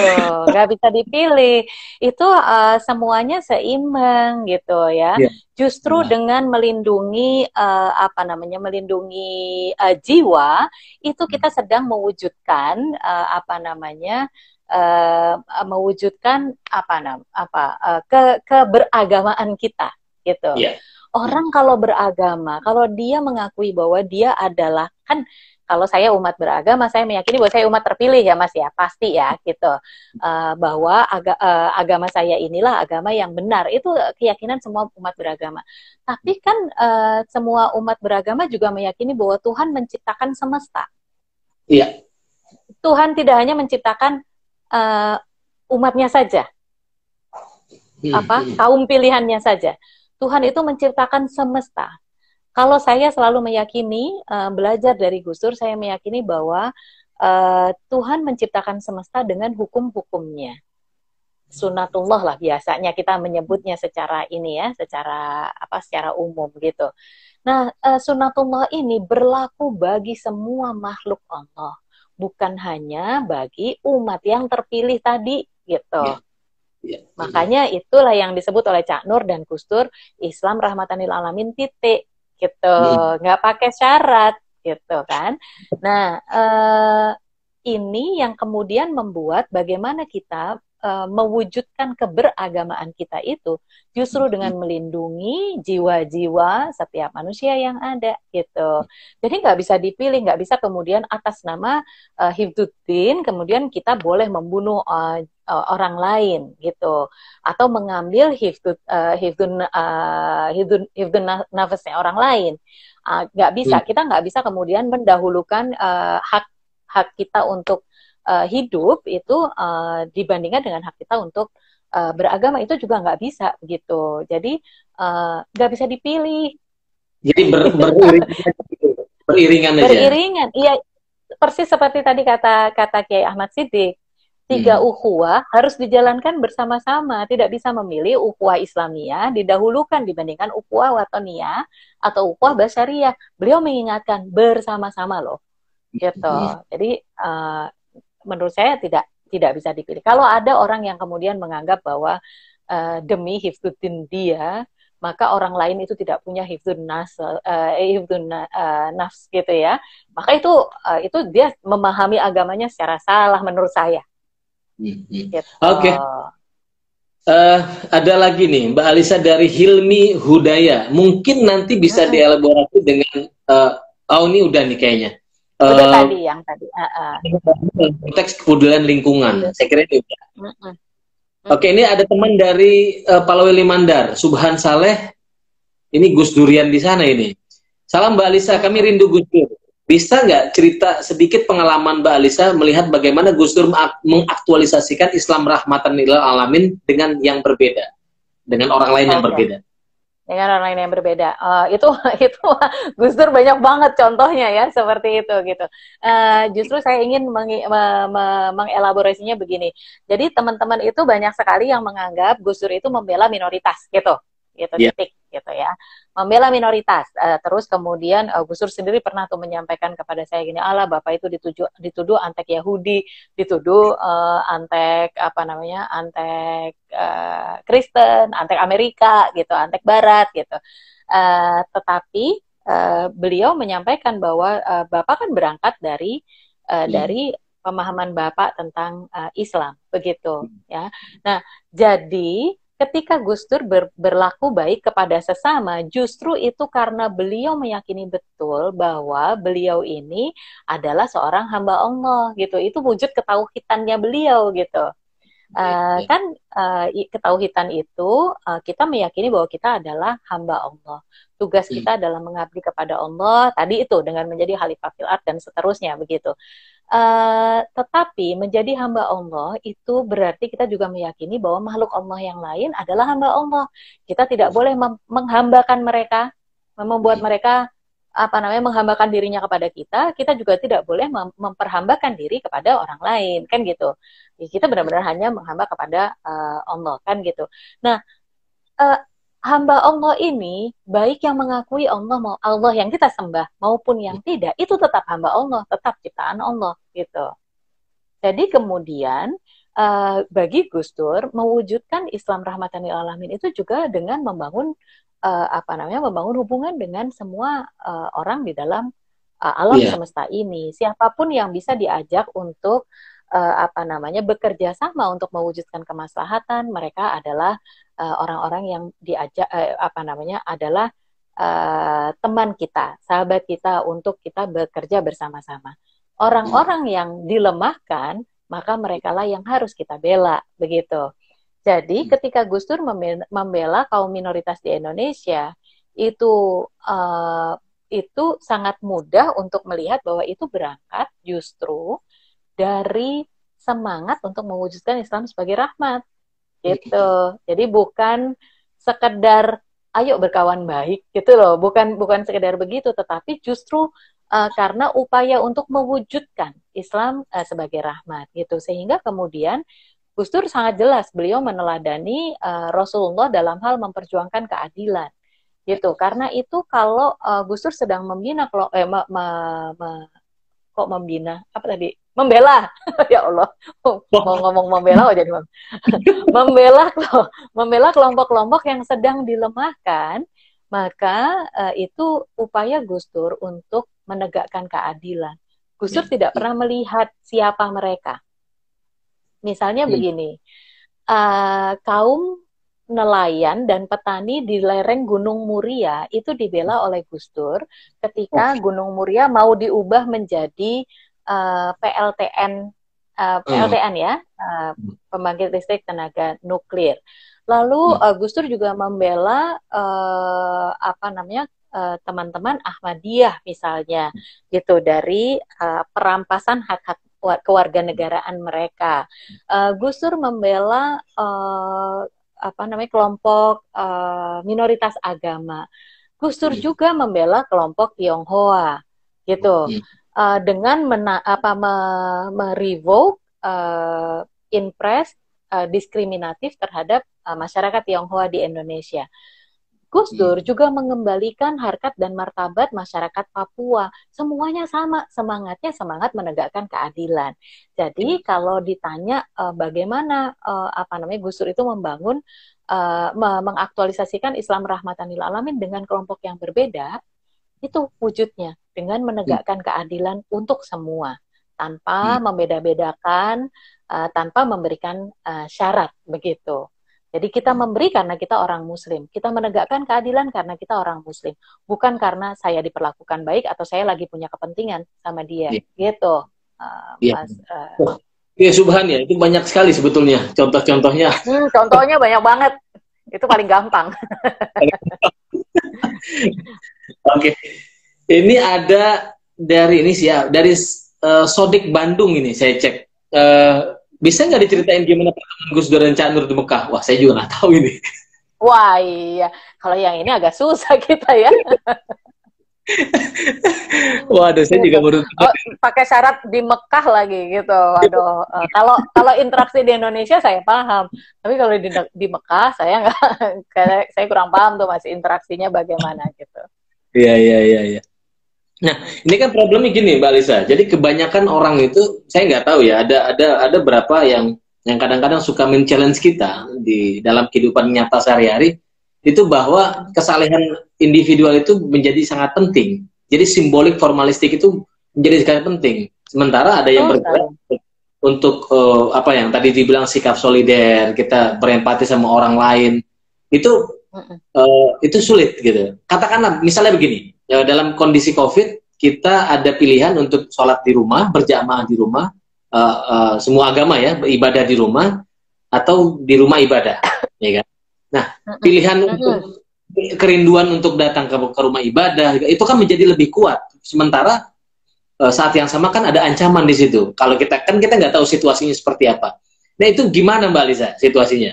nggak bisa dipilih itu uh, semuanya seimbang gitu ya yeah. justru yeah. dengan melindungi uh, apa namanya melindungi uh, jiwa itu hmm. kita sedang mewujudkan uh, apa namanya uh, mewujudkan apa nam apa uh, ke keberagamaan kita gitu yeah. orang hmm. kalau beragama kalau dia mengakui bahwa dia adalah kan kalau saya umat beragama, saya meyakini bahwa saya umat terpilih ya Mas ya, pasti ya gitu. Uh, bahwa aga, uh, agama saya inilah agama yang benar. Itu keyakinan semua umat beragama. Tapi kan uh, semua umat beragama juga meyakini bahwa Tuhan menciptakan semesta. Iya. Tuhan tidak hanya menciptakan uh, umatnya saja. Hmm, apa? Hmm. kaum pilihannya saja. Tuhan itu menciptakan semesta kalau saya selalu meyakini uh, belajar dari Gusur, saya meyakini bahwa uh, Tuhan menciptakan semesta dengan hukum-hukumnya. Sunatullah lah biasanya kita menyebutnya secara ini ya, secara apa secara umum gitu. Nah, uh, sunatullah ini berlaku bagi semua makhluk Allah, bukan hanya bagi umat yang terpilih tadi gitu. Ya. Ya, ya. Makanya itulah yang disebut oleh Cak Nur dan Gustur Islam rahmatanil alamin titik gitu hmm. nggak pakai syarat gitu kan nah uh, ini yang kemudian membuat bagaimana kita uh, mewujudkan keberagamaan kita itu justru hmm. dengan melindungi jiwa-jiwa setiap manusia yang ada gitu. Jadi nggak bisa dipilih, nggak bisa kemudian atas nama uh, eh, hifduddin kemudian kita boleh membunuh uh, orang lain gitu atau mengambil hifdun uh, hifdun uh, hifdun, hifdun nafasnya orang lain ah, nggak uh, bisa hmm. kita nggak bisa kemudian mendahulukan uh, hak hak kita untuk uh, hidup itu uh, dibandingkan dengan hak kita untuk uh, beragama itu juga nggak bisa gitu. Jadi nggak uh, bisa dipilih. Jadi ber, beriringan, beriringan aja. Beriringan, iya persis seperti tadi kata kata Kiai Ahmad Siddiq. Tiga hmm. ukhuwah harus dijalankan bersama-sama, tidak bisa memilih ukhuwah Islamia didahulukan dibandingkan ukhuwah Watonia atau ukhuwah Basaria Beliau mengingatkan bersama-sama loh. Gitu. Hmm. Jadi uh, menurut saya tidak tidak bisa dipilih. Kalau ada orang yang kemudian menganggap bahwa uh, demi hifdudin dia, maka orang lain itu tidak punya hifdun nas, uh, eh, eh, hifdun na, uh, nafs gitu ya. Maka itu uh, itu dia memahami agamanya secara salah menurut saya. Hmm, hmm. Gitu. Oke. Okay. Uh, ada lagi nih Mbak Alisa dari Hilmi Hudaya. Mungkin nanti bisa hmm. dielaborasi dengan uh, oh ini udah nih kayaknya uh, tadi yang tadi. Uh, uh. Konteks kepedulian lingkungan. Iya. Saya kira itu. Uh, uh. Oke, ini ada teman dari uh, eh, Palawe Limandar, Subhan Saleh. Ini Gus Durian di sana ini. Salam Mbak Alisa, iya. kami rindu Gus Dur. Bisa nggak cerita sedikit pengalaman Mbak Alisa melihat bagaimana Gus Dur mengaktualisasikan Islam rahmatan lil alamin dengan yang berbeda, dengan orang lain okay. yang berbeda? dengan orang lain yang berbeda. Uh, itu itu Gus Dur banyak banget contohnya ya seperti itu gitu. Uh, justru saya ingin meng, me, me, mengelaborasinya begini. Jadi teman-teman itu banyak sekali yang menganggap Gus Dur itu membela minoritas gitu, gitu yeah. titik gitu ya membela minoritas. Uh, terus kemudian uh, eh, Gusur sendiri pernah tuh menyampaikan kepada saya gini, "Ala, Bapak itu dituju, dituduh antek Yahudi, dituduh uh, antek apa namanya? antek uh, Kristen, antek Amerika gitu, antek barat gitu." Uh, tetapi uh, beliau menyampaikan bahwa uh, Bapak kan berangkat dari uh, hmm. dari pemahaman Bapak tentang uh, Islam, begitu hmm. ya. Nah, jadi Ketika Gus Dur ber, berlaku baik kepada sesama, justru itu karena beliau meyakini betul bahwa beliau ini adalah seorang hamba Allah gitu. Itu wujud ketauhidannya beliau gitu. Eh, kan uh, eh, ketauhidan itu uh, kita meyakini bahwa kita adalah hamba Allah. Tugas hmm. kita adalah mengabdi kepada Allah. Tadi itu dengan menjadi khalifah Filat dan seterusnya begitu. Uh, tetapi menjadi hamba Allah itu berarti kita juga meyakini bahwa makhluk Allah yang lain adalah hamba Allah. Kita tidak boleh menghambakan mereka, membuat iya. mereka apa namanya menghambakan dirinya kepada kita, kita juga tidak boleh memperhambakan diri kepada orang lain, kan gitu. Ya, kita benar-benar hanya menghamba kepada uh, Allah, kan gitu. Nah, uh, hamba Allah ini baik yang mengakui Allah mau Allah yang kita sembah maupun yang tidak itu tetap hamba Allah, tetap ciptaan Allah, gitu. Jadi kemudian uh, bagi Gus Dur mewujudkan Islam rahmatan lil alamin itu juga dengan membangun uh, apa namanya membangun hubungan dengan semua uh, orang di dalam uh, alam yeah. semesta ini. Siapapun yang bisa diajak untuk uh, apa namanya bekerja sama untuk mewujudkan kemaslahatan mereka adalah orang-orang uh, yang diajak uh, apa namanya adalah uh, teman kita, sahabat kita untuk kita bekerja bersama-sama. Orang-orang yang dilemahkan maka merekalah yang harus kita bela begitu. Jadi hmm. ketika Gus Dur membela kaum minoritas di Indonesia itu uh, itu sangat mudah untuk melihat bahwa itu berangkat justru dari semangat untuk mewujudkan Islam sebagai rahmat. Gitu. Jadi bukan sekedar ayo berkawan baik gitu loh, bukan bukan sekedar begitu tetapi justru uh, karena upaya untuk mewujudkan Islam uh, sebagai rahmat gitu sehingga kemudian Gus Dur sangat jelas beliau meneladani uh, Rasulullah dalam hal memperjuangkan keadilan gitu karena itu kalau uh, Gus Dur sedang membina kalau eh me, me, me, kok membina apa tadi membela ya Allah oh, mau ngomong membela oh jadi membela membela kelompok-kelompok yang sedang dilemahkan maka uh, itu upaya Gus Dur untuk menegakkan keadilan Gus Dur iya. tidak pernah melihat siapa mereka Misalnya hmm. begini, uh, kaum nelayan dan petani di lereng Gunung Muria itu dibela hmm. oleh Gus Dur ketika oh. Gunung Muria mau diubah menjadi uh, eh, PLTN uh, eh, hmm. PLTN ya uh, pembangkit listrik tenaga nuklir. Lalu uh, Gus Dur juga membela uh, apa namanya teman-teman uh, Ahmadiyah misalnya gitu dari uh, perampasan hak-hak kewarganegaraan mereka. Uh, Gus Dur membela uh, apa namanya kelompok uh, minoritas agama. Gus Dur iya. juga membela kelompok Tionghoa gitu uh, dengan mena apa me uh, impres uh, diskriminatif terhadap uh, masyarakat Tionghoa di Indonesia. Gus Dur hmm. juga mengembalikan harkat dan martabat masyarakat Papua. Semuanya sama, semangatnya semangat menegakkan keadilan. Jadi hmm. kalau ditanya uh, bagaimana uh, apa namanya Gus Dur itu membangun uh, mengaktualisasikan Islam rahmatan lil alamin dengan kelompok yang berbeda, itu wujudnya dengan menegakkan hmm. keadilan untuk semua tanpa hmm. membeda-bedakan, uh, tanpa memberikan uh, syarat begitu. Jadi kita memberi karena kita orang muslim, kita menegakkan keadilan karena kita orang muslim, bukan karena saya diperlakukan baik atau saya lagi punya kepentingan sama dia. Yeah. Gitu. Uh, yeah. Iya. Mas uh, Ya subhan ya, itu banyak sekali sebetulnya contoh-contohnya. Hmm, contohnya banyak banget. Itu paling gampang. Oke. Okay. Ini ada dari ini sih ya, dari uh, Sodik Bandung ini saya cek. Uh, bisa nggak diceritain gimana pertemuan Gus Dur dan Cak Nur di Mekah? Wah, saya juga nggak tahu ini. Wah, iya. Kalau yang ini agak susah kita ya. Waduh, saya juga baru oh, pakai syarat di Mekah lagi gitu. Waduh, eh, kalau kalau interaksi di Indonesia saya paham, tapi kalau di di Mekah saya nggak, saya kurang paham tuh masih interaksinya bagaimana gitu. Iya iya iya. Ya. Nah, ini kan problemnya gini, Mbak Lisa. Jadi kebanyakan orang itu, saya nggak tahu ya, ada ada ada berapa yang yang kadang-kadang suka men-challenge kita di dalam kehidupan nyata sehari-hari itu bahwa kesalehan individual itu menjadi sangat penting. Jadi simbolik formalistik itu menjadi sangat penting. Sementara ada yang oh, bergerak untuk, uh, apa yang tadi dibilang sikap solider, kita berempati sama orang lain. Itu uh, itu sulit gitu. Katakanlah misalnya begini, ya, dalam kondisi COVID kita ada pilihan untuk sholat di rumah, berjamaah di rumah, uh, uh, semua agama ya ibadah di rumah atau di rumah ibadah, ya kan? Nah, pilihan untuk kerinduan untuk datang ke, ke rumah ibadah itu kan menjadi lebih kuat. Sementara uh, saat yang sama kan ada ancaman di situ. Kalau kita kan kita nggak tahu situasinya seperti apa. Nah itu gimana Mbak Liza situasinya?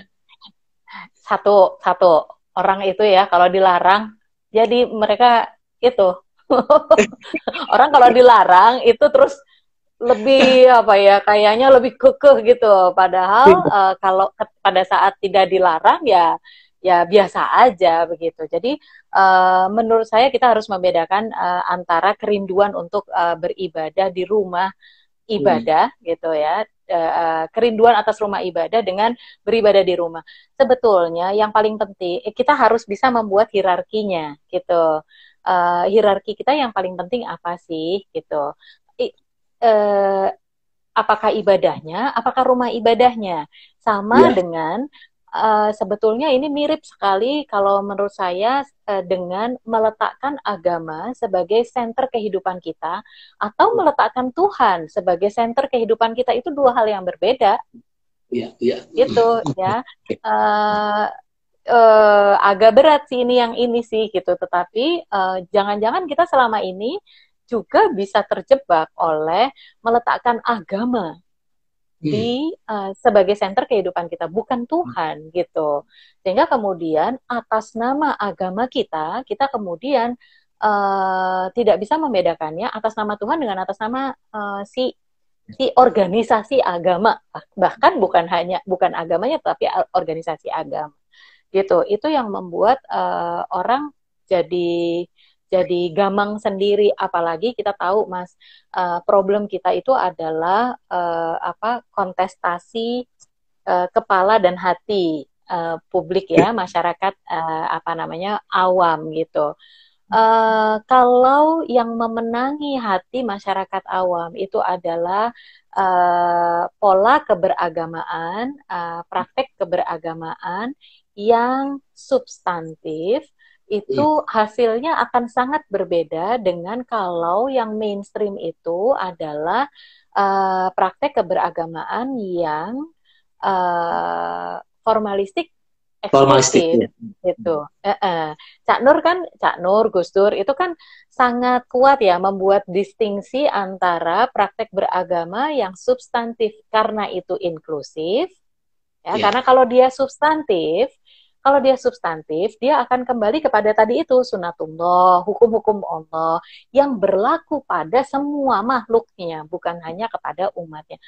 Satu satu orang itu ya kalau dilarang jadi mereka itu orang kalau dilarang itu terus lebih apa ya kayaknya lebih kekeh gitu padahal uh, kalau pada saat tidak dilarang ya ya biasa aja begitu jadi uh, menurut saya kita harus membedakan uh, antara kerinduan untuk uh, beribadah di rumah ibadah hmm. gitu ya uh, kerinduan atas rumah ibadah dengan beribadah di rumah sebetulnya yang paling penting kita harus bisa membuat hierarkinya gitu uh, hierarki kita yang paling penting apa sih gitu. I, uh, apakah ibadahnya, apakah rumah ibadahnya sama yeah. dengan Uh, sebetulnya ini mirip sekali kalau menurut saya uh, dengan meletakkan agama sebagai center kehidupan kita atau iya. meletakkan Tuhan sebagai center kehidupan kita itu dua hal yang berbeda. Iya, yeah, Yeah. Gitu ya. Uh, uh, agak berat sih ini yang ini sih gitu. Tetapi eh, jangan-jangan uh, kita selama ini juga bisa terjebak oleh meletakkan agama hmm. di uh, sebagai center kehidupan kita bukan hmm. Tuhan hmm. gitu sehingga kemudian atas nama agama kita kita kemudian uh, tidak bisa membedakannya atas nama Tuhan dengan atas nama uh, si si organisasi agama bahkan bukan hanya bukan agamanya tapi organisasi agama gitu itu yang membuat uh, orang jadi jadi gamang sendiri apalagi kita tahu mas uh, problem kita itu adalah uh, apa kontestasi uh, kepala dan hati uh, publik ya, ya. masyarakat uh, apa namanya awam gitu uh, kalau yang memenangi hati masyarakat awam itu adalah uh, pola keberagamaan uh, praktek keberagamaan yang substantif itu iya. hasilnya akan sangat berbeda dengan kalau yang mainstream itu adalah uh, praktek keberagamaan yang uh, formalistik formalistik iya. gitu. Uh -uh. Cak Nur kan Cak Nur Gus Dur itu kan sangat kuat ya membuat distingsi antara praktek beragama yang substantif karena itu inklusif Ya, yeah. karena kalau dia substantif, kalau dia substantif, dia akan kembali kepada tadi itu sunatullah, hukum-hukum Allah yang berlaku pada semua makhluknya, bukan hanya kepada umatnya.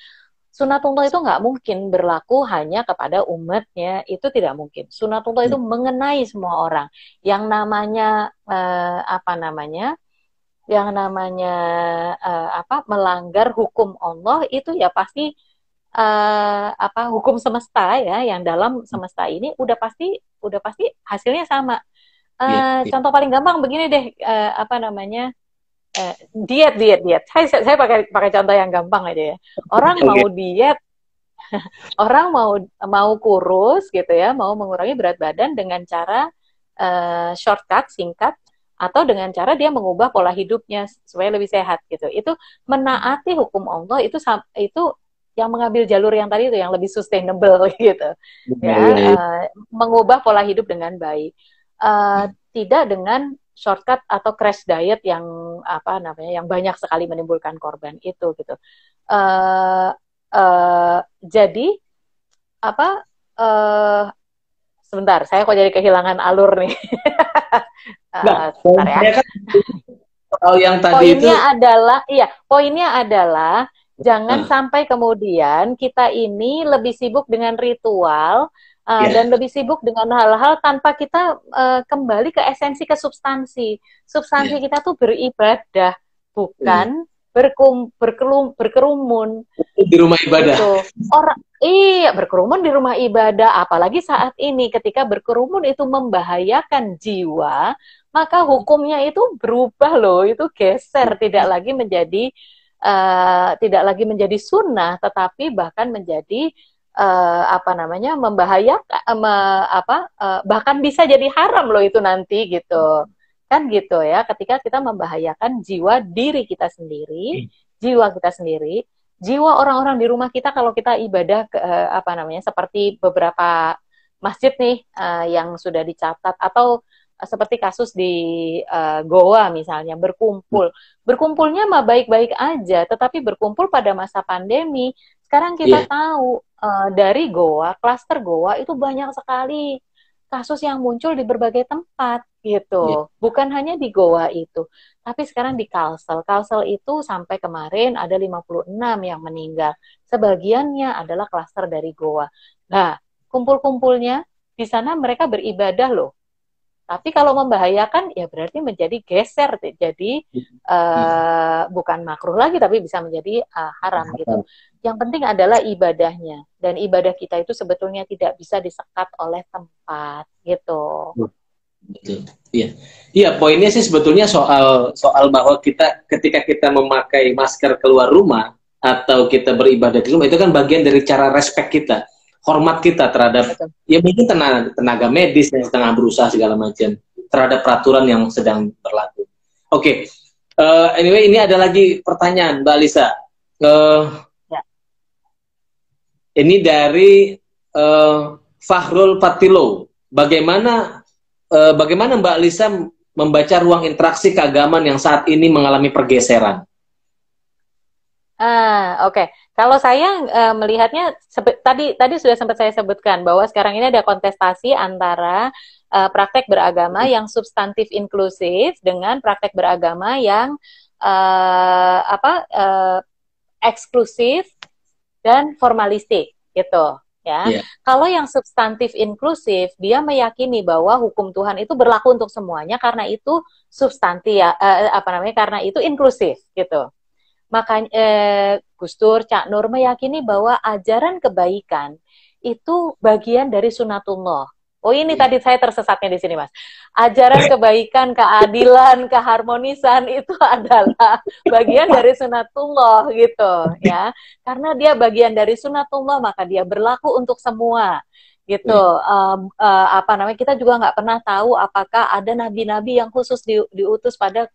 Sunatullah itu nggak mungkin berlaku hanya kepada umatnya, itu tidak mungkin. Sunatullah itu hmm. mengenai semua orang. Yang namanya eh, apa namanya? Yang namanya eh, apa? Melanggar hukum Allah itu ya pasti uh, apa hukum semesta ya yang dalam hmm. semesta ini udah pasti udah pasti hasilnya sama. Uh, yeah, yeah. Contoh paling gampang begini deh uh, apa namanya uh, diet diet diet. Saya saya pakai pakai contoh yang gampang aja ya. Orang okay. mau diet orang mau mau kurus gitu ya, mau mengurangi berat badan dengan cara uh, shortcut singkat atau dengan cara dia mengubah pola hidupnya supaya lebih sehat gitu. Itu menaati hukum Allah itu itu yang mengambil jalur yang tadi itu yang lebih sustainable gitu ya uh, mengubah pola hidup dengan baik uh, tidak dengan shortcut atau crash diet yang apa namanya yang banyak sekali menimbulkan korban itu gitu uh, uh, jadi apa uh, sebentar saya kok jadi kehilangan alur nih nah, uh, ya kan, yang tadi poinnya itu... adalah iya poinnya adalah Jangan hmm. sampai kemudian kita ini lebih sibuk dengan ritual uh, eh, yeah. dan lebih sibuk dengan hal-hal tanpa kita uh, kembali ke esensi ke substansi. Substansi yeah. kita tuh beribadah bukan hmm. berkum, berkelum, berkerumun di rumah ibadah. Gitu. Orang iya berkerumun di rumah ibadah apalagi saat ini ketika berkerumun itu membahayakan jiwa, maka hukumnya itu berubah loh, itu geser hmm. tidak lagi menjadi Eh, tidak lagi menjadi sunnah tetapi bahkan menjadi uh, apa namanya membahayakan eh, me, apa uh, bahkan bisa jadi haram loh itu nanti gitu kan gitu ya ketika kita membahayakan jiwa diri kita sendiri hmm. jiwa kita sendiri jiwa orang-orang di rumah kita kalau kita ibadah uh, apa namanya seperti beberapa masjid nih uh, yang sudah dicatat atau seperti kasus di uh, Goa misalnya berkumpul. Berkumpulnya mah baik-baik aja, tetapi berkumpul pada masa pandemi. Sekarang kita yeah. tahu uh, dari Goa, klaster Goa itu banyak sekali kasus yang muncul di berbagai tempat gitu. Yeah. Bukan hanya di Goa itu, tapi sekarang di Kalsel. Kalsel itu sampai kemarin ada 56 yang meninggal. Sebagiannya adalah klaster dari Goa. Nah, kumpul-kumpulnya di sana mereka beribadah loh tapi kalau membahayakan ya berarti menjadi geser jadi uh, bukan makruh lagi tapi bisa menjadi uh, haram gitu. Yang penting adalah ibadahnya dan ibadah kita itu sebetulnya tidak bisa disekat oleh tempat gitu. Iya. Iya, poinnya sih sebetulnya soal soal bahwa kita ketika kita memakai masker keluar rumah atau kita beribadah di rumah itu kan bagian dari cara respect kita hormat kita terhadap ya mungkin tenaga, tenaga medis yang tengah berusaha segala macam terhadap peraturan yang sedang berlaku. Oke, okay. uh, eh, anyway ini ada lagi pertanyaan Mbak Lisa. Uh, eh, ya. Ini dari uh, Fahrul Patilo. Bagaimana uh, bagaimana Mbak Lisa membaca ruang interaksi keagamaan yang saat ini mengalami pergeseran? Ah, oke. Okay. Kalau saya e, melihatnya tadi tadi sudah sempat saya sebutkan bahwa sekarang ini ada kontestasi antara e, praktek beragama hmm. yang substantif inklusif dengan praktek beragama yang e, apa e, eksklusif dan formalistik gitu ya. Yeah. Kalau yang substantif inklusif dia meyakini bahwa hukum Tuhan itu berlaku untuk semuanya karena itu substantif uh, apa namanya karena itu inklusif gitu. Makanya eh, Gus Dur, Cak Nur meyakini bahwa ajaran kebaikan itu bagian dari sunatullah. Oh ini iya. tadi saya tersesatnya di sini mas. Ajaran iya. kebaikan, keadilan, keharmonisan itu adalah bagian dari sunatullah gitu ya. Karena dia bagian dari sunatullah maka dia berlaku untuk semua gitu. Um, uh, apa namanya kita juga nggak pernah tahu apakah ada nabi-nabi yang khusus di, diutus pada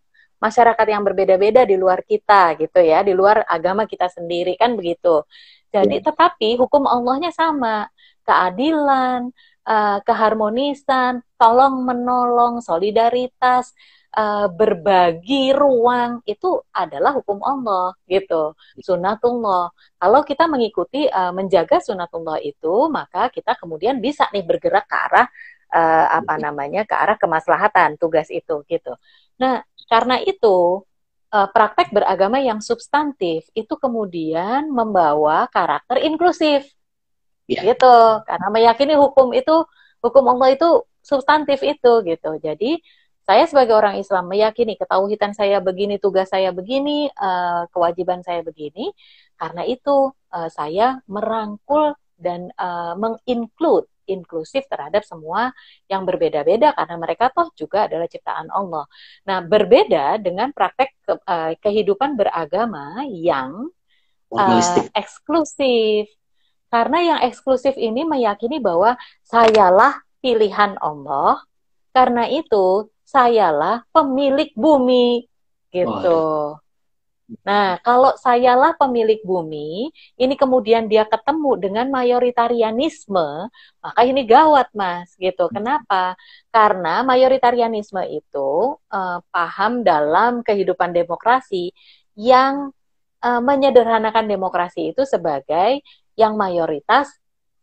masyarakat yang berbeda-beda di luar kita gitu ya, di luar agama kita sendiri kan begitu. Jadi iya. tetapi hukum Allahnya sama, keadilan, uh, keharmonisan, tolong menolong, solidaritas, uh, berbagi ruang itu adalah hukum Allah gitu, iya. sunatullah. Kalau kita mengikuti uh, menjaga sunatullah itu, maka kita kemudian bisa nih bergerak ke arah uh, apa iya. namanya ke arah kemaslahatan tugas itu gitu. Nah, karena itu eh, praktek beragama yang substantif itu kemudian membawa karakter inklusif. Ya. Gitu. Karena meyakini hukum itu hukum Allah itu substantif itu gitu. Jadi saya sebagai orang Islam meyakini ketauhitan saya begini, tugas saya begini, eh, kewajiban saya begini. Karena itu eh, saya merangkul dan menginklud menginclude inklusif terhadap semua yang berbeda-beda karena mereka toh juga adalah ciptaan Allah. Nah, berbeda dengan praktek ke, uh, kehidupan beragama yang uh, eksklusif. Karena yang eksklusif ini meyakini bahwa sayalah pilihan Allah, karena itu sayalah pemilik bumi gitu. Oh, Nah, kalau sayalah pemilik bumi, ini kemudian dia ketemu dengan mayoritarianisme, maka ini gawat, Mas, gitu. Hmm. Kenapa? Karena mayoritarianisme itu uh, paham dalam kehidupan demokrasi yang uh, menyederhanakan demokrasi itu sebagai yang mayoritas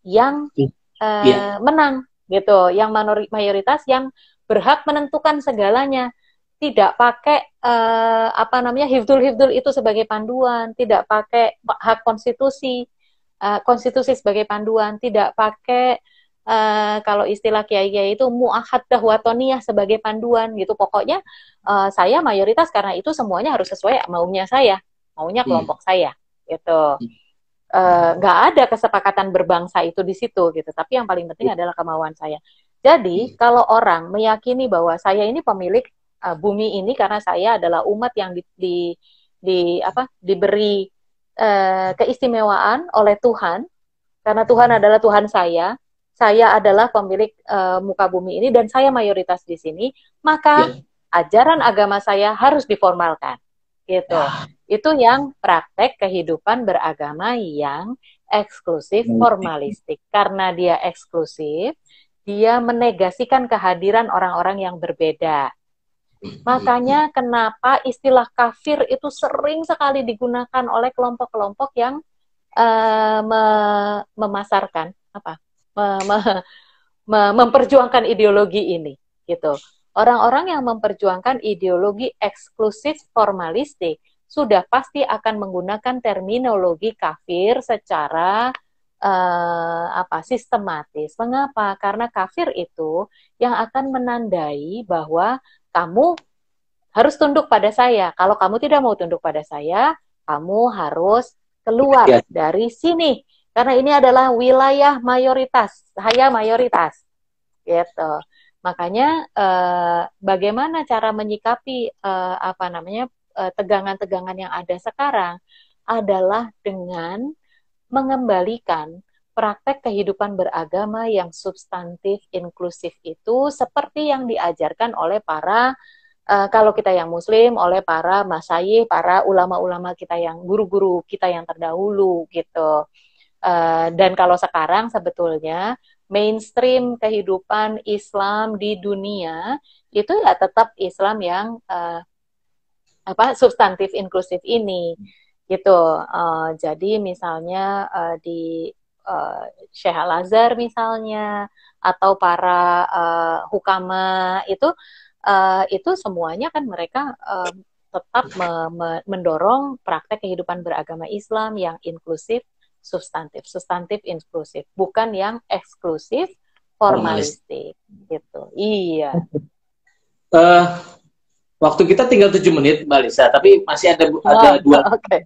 yang uh, iya. eh, yeah. menang, gitu. Yang mayoritas yang berhak menentukan segalanya tidak pakai eh, apa namanya hifdul-hifdul itu sebagai panduan, tidak pakai hak konstitusi, eh, konstitusi sebagai panduan, tidak pakai Uh, kalau istilah kiai-kiai itu muahad dahwatoniyah sebagai panduan gitu. Pokoknya uh, saya mayoritas karena itu semuanya harus sesuai maunya saya, maunya hmm. kelompok hmm. saya gitu. Hmm. Eh, nggak uh, ada kesepakatan berbangsa itu di situ gitu. Tapi yang paling penting ya. adalah kemauan saya. Jadi hmm. kalau orang meyakini bahwa saya ini pemilik uh, bumi ini karena saya adalah umat yang di, di, di apa diberi uh, keistimewaan oleh Tuhan karena Tuhan adalah Tuhan saya saya adalah pemilik uh, muka bumi ini dan saya mayoritas di sini, maka yeah. ajaran agama saya harus diformalkan. Gitu. Ah. Itu yang praktek kehidupan beragama yang eksklusif formalistik. Karena dia eksklusif, dia menegasikan kehadiran orang-orang yang berbeda. Makanya kenapa istilah kafir itu sering sekali digunakan oleh kelompok-kelompok yang uh, me memasarkan apa me me me memperjuangkan ideologi ini gitu. Orang-orang yang memperjuangkan ideologi eksklusif formalistik sudah pasti akan menggunakan terminologi kafir secara uh, apa sistematis. Mengapa? Karena kafir itu yang akan menandai bahwa kamu harus tunduk pada saya. Kalau kamu tidak mau tunduk pada saya, kamu harus keluar ya. dari sini. Karena ini adalah wilayah mayoritas, saya mayoritas. Gitu. Makanya eh, bagaimana cara menyikapi eh, apa namanya eh, tegangan-tegangan yang ada sekarang adalah dengan mengembalikan praktek kehidupan beragama yang substantif inklusif itu seperti yang diajarkan oleh para uh, kalau kita yang muslim oleh para masayih, para ulama-ulama kita yang guru-guru kita yang terdahulu gitu. Uh, dan kalau sekarang sebetulnya mainstream kehidupan Islam di dunia itu ya tetap Islam yang uh, apa substantif inklusif ini gitu. Uh, jadi misalnya uh, di uh, eh, Syekh Al-Azhar misalnya atau para uh, hukama itu uh, itu semuanya kan mereka uh, tetap me me mendorong praktek kehidupan beragama Islam yang inklusif substantif substantif inklusif bukan yang eksklusif formalistik Formalist. gitu iya uh, waktu kita tinggal tujuh menit Mbak Lisa tapi masih ada oh, dua oke okay.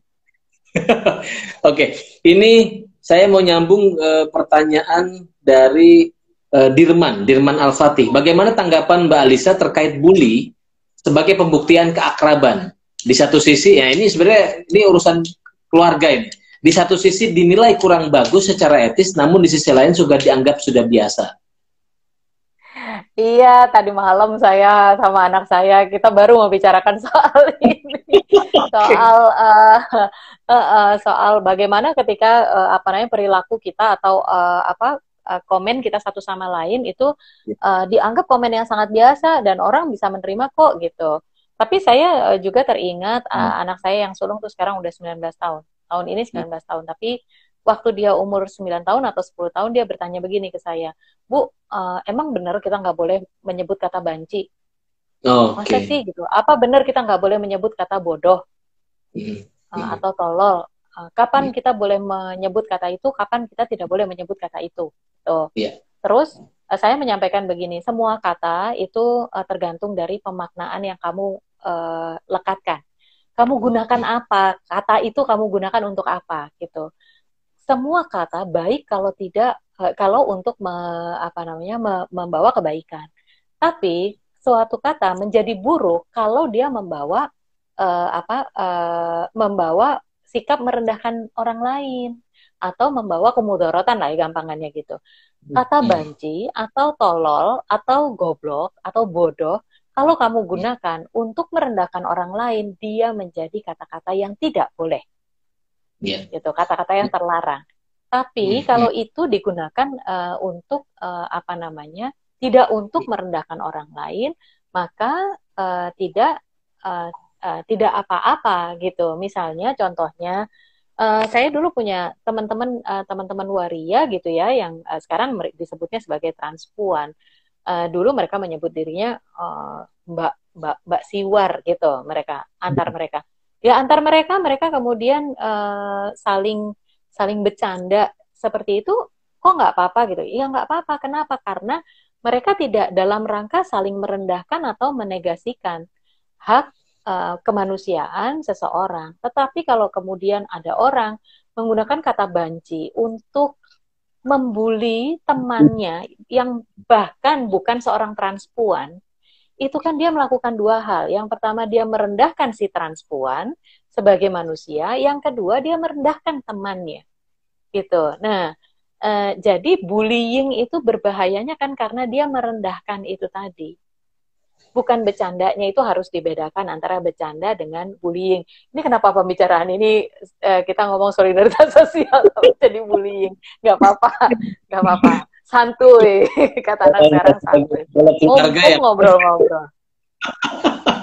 okay. ini saya mau nyambung e, pertanyaan dari e, Dirman, Dirman Al-Fatih. Bagaimana tanggapan Mbak Alisa terkait bully sebagai pembuktian keakraban? Di satu sisi, ya ini sebenarnya ini urusan keluarga ini. Di satu sisi dinilai kurang bagus secara etis, namun di sisi lain juga dianggap sudah biasa. Iya, tadi malam saya sama anak saya kita baru membicarakan soal ini, soal uh, uh, uh, soal bagaimana ketika uh, apa namanya perilaku kita atau uh, apa uh, komen kita satu sama lain itu uh, dianggap komen yang sangat biasa dan orang bisa menerima kok gitu. Tapi saya uh, juga teringat uh, hmm. anak saya yang sulung tuh sekarang udah 19 tahun, tahun ini 19 hmm. tahun, tapi waktu dia umur 9 tahun atau 10 tahun dia bertanya begini ke saya, Bu, uh, emang benar kita nggak boleh menyebut kata banci? Oh, okay. Masa sih gitu? Apa benar kita nggak boleh menyebut kata bodoh mm. Uh, atau tolol? Uh, kapan mm. kita boleh menyebut kata itu? Kapan kita tidak boleh menyebut kata itu? Tuh. Gitu. Yeah. Terus uh, saya menyampaikan begini, semua kata itu uh, tergantung dari pemaknaan yang kamu uh, lekatkan. Kamu gunakan hmm. apa? Kata itu kamu gunakan untuk apa? Gitu semua kata baik kalau tidak eh, kalau untuk me, apa namanya membawa kebaikan. Tapi suatu kata menjadi buruk kalau dia membawa uh, apa uh, membawa sikap merendahkan orang lain atau membawa kemudorotan lah ya, gampangannya gitu. Kata banci atau tolol atau goblok atau bodoh kalau kamu mm. gunakan untuk merendahkan orang lain dia menjadi kata-kata yang tidak boleh yeah. gitu kata-kata yang terlarang. Tapi iya. kalau itu digunakan uh, untuk uh, apa namanya tidak untuk merendahkan orang lain, maka uh, tidak uh, uh, tidak apa-apa gitu. Misalnya contohnya uh, saya dulu punya teman-teman teman teman-teman waria gitu ya yang uh, sekarang disebutnya sebagai transpuan. Uh, dulu mereka menyebut dirinya uh, Mbak Mbak Mbak Siwar gitu mereka antar iya. mereka ya antar mereka mereka kemudian uh, saling saling bercanda seperti itu kok nggak apa-apa gitu ya nggak apa-apa kenapa karena mereka tidak dalam rangka saling merendahkan atau menegasikan hak uh, kemanusiaan seseorang tetapi kalau kemudian ada orang menggunakan kata banci untuk membuli temannya yang bahkan bukan seorang transpuan itu kan dia melakukan dua hal. Yang pertama dia merendahkan si transpuan sebagai manusia, yang kedua dia merendahkan temannya. Gitu. Nah, e, jadi bullying itu berbahayanya kan karena dia merendahkan itu tadi. Bukan bercandanya itu harus dibedakan antara bercanda dengan bullying. Ini kenapa pembicaraan ini e, kita ngomong solidaritas sosial jadi bullying? Gak apa-apa, gak apa-apa santuy kata anak sekarang santuy mumpung ya. ngobrol-ngobrol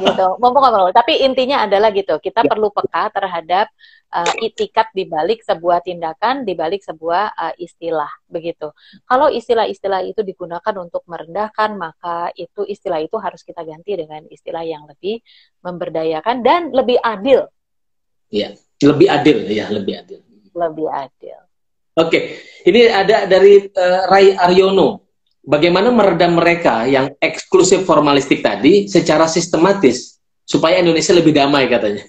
gitu mumpung ngobrol tapi intinya adalah gitu kita ya. perlu peka terhadap uh, itikat dibalik sebuah tindakan dibalik sebuah uh, istilah begitu kalau istilah-istilah itu digunakan untuk merendahkan maka itu istilah itu harus kita ganti dengan istilah yang lebih memberdayakan dan lebih adil Iya, lebih adil ya lebih adil lebih adil Oke, ini ada dari uh, eh, Rai Aryono. Bagaimana meredam mereka yang eksklusif formalistik tadi secara sistematis supaya Indonesia lebih damai katanya.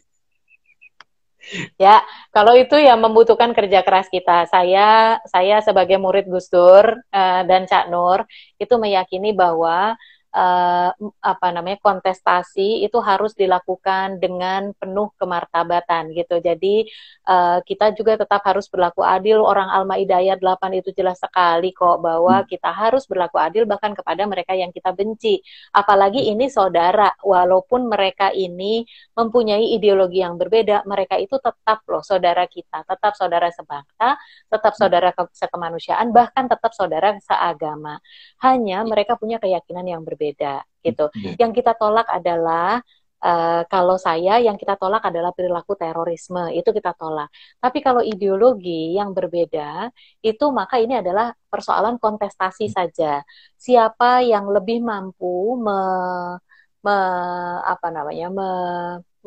Ya, kalau itu yang membutuhkan kerja keras kita. Saya saya sebagai murid Gus Dur uh, dan Cak Nur itu meyakini bahwa uh, apa namanya kontestasi itu harus dilakukan dengan penuh kemartabatan gitu. Jadi uh, kita juga tetap harus berlaku adil. Orang alma maidah ayat 8 itu jelas sekali kok bahwa hmm. kita harus berlaku adil bahkan kepada mereka yang kita benci. Apalagi ini saudara, walaupun mereka ini mempunyai ideologi yang berbeda, mereka itu tetap loh saudara kita, tetap saudara sebangsa, tetap hmm. saudara ke- sekemanusiaan, bahkan tetap saudara seagama. Hanya iya. mereka punya keyakinan yang berbeda berbeda gitu. Hmm, yeah. Yang kita tolak adalah Uh, kalau saya yang kita tolak adalah perilaku terorisme, itu kita tolak. Tapi kalau ideologi yang berbeda, itu maka ini adalah persoalan kontestasi hmm. saja. Siapa yang lebih mampu me, me, apa namanya me,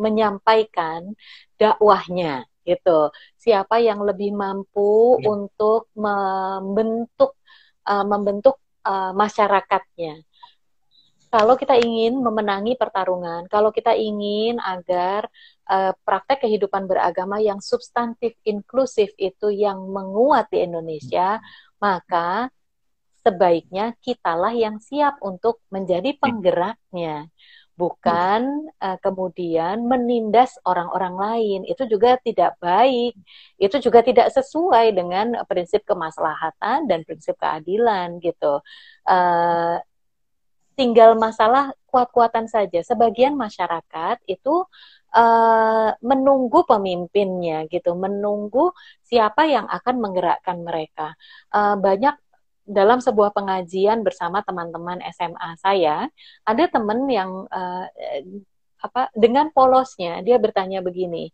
menyampaikan dakwahnya, gitu. Siapa yang lebih mampu hmm. untuk membentuk uh, membentuk uh, masyarakatnya kalau kita ingin memenangi pertarungan, kalau kita ingin agar uh, praktek kehidupan beragama yang substantif inklusif itu yang menguat di Indonesia, maka sebaiknya kitalah yang siap untuk menjadi penggeraknya, bukan uh, kemudian menindas orang-orang lain. Itu juga tidak baik. Itu juga tidak sesuai dengan prinsip kemaslahatan dan prinsip keadilan gitu. Uh, tinggal masalah kuat-kuatan saja. Sebagian masyarakat itu Uh, menunggu pemimpinnya gitu, menunggu siapa yang akan menggerakkan mereka. Uh, banyak dalam sebuah pengajian bersama teman-teman SMA saya, ada teman yang uh, apa dengan polosnya dia bertanya begini,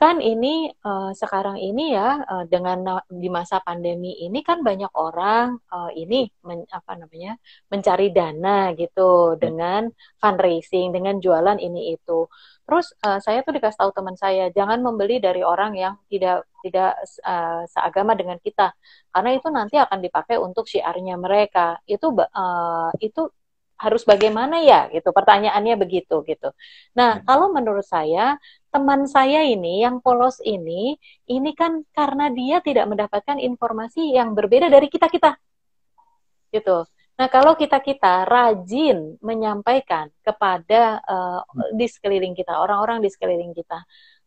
kan ini uh, sekarang ini ya uh, dengan di masa pandemi ini kan banyak orang uh, ini men, apa namanya mencari dana gitu iya. dengan fundraising dengan jualan ini itu terus uh, saya tuh dikasih tahu teman saya jangan membeli dari orang yang tidak tidak uh, seagama dengan kita karena itu nanti akan dipakai untuk syiarnya mereka itu uh, itu harus bagaimana ya gitu pertanyaannya begitu gitu nah hmm. kalau menurut saya teman saya ini yang polos ini ini kan karena dia tidak mendapatkan informasi yang berbeda dari kita kita gitu nah kalau kita kita rajin menyampaikan kepada uh, di sekeliling kita orang-orang di sekeliling kita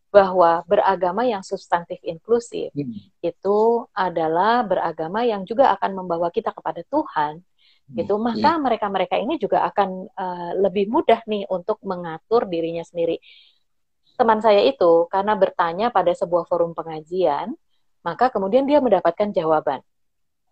bahwa beragama yang substantif inklusif hmm. itu adalah beragama yang juga akan membawa kita kepada Tuhan gitu hmm, maka iya. mereka-mereka ini juga akan uh, lebih mudah nih untuk mengatur dirinya sendiri teman saya itu karena bertanya pada sebuah forum pengajian maka kemudian dia mendapatkan jawaban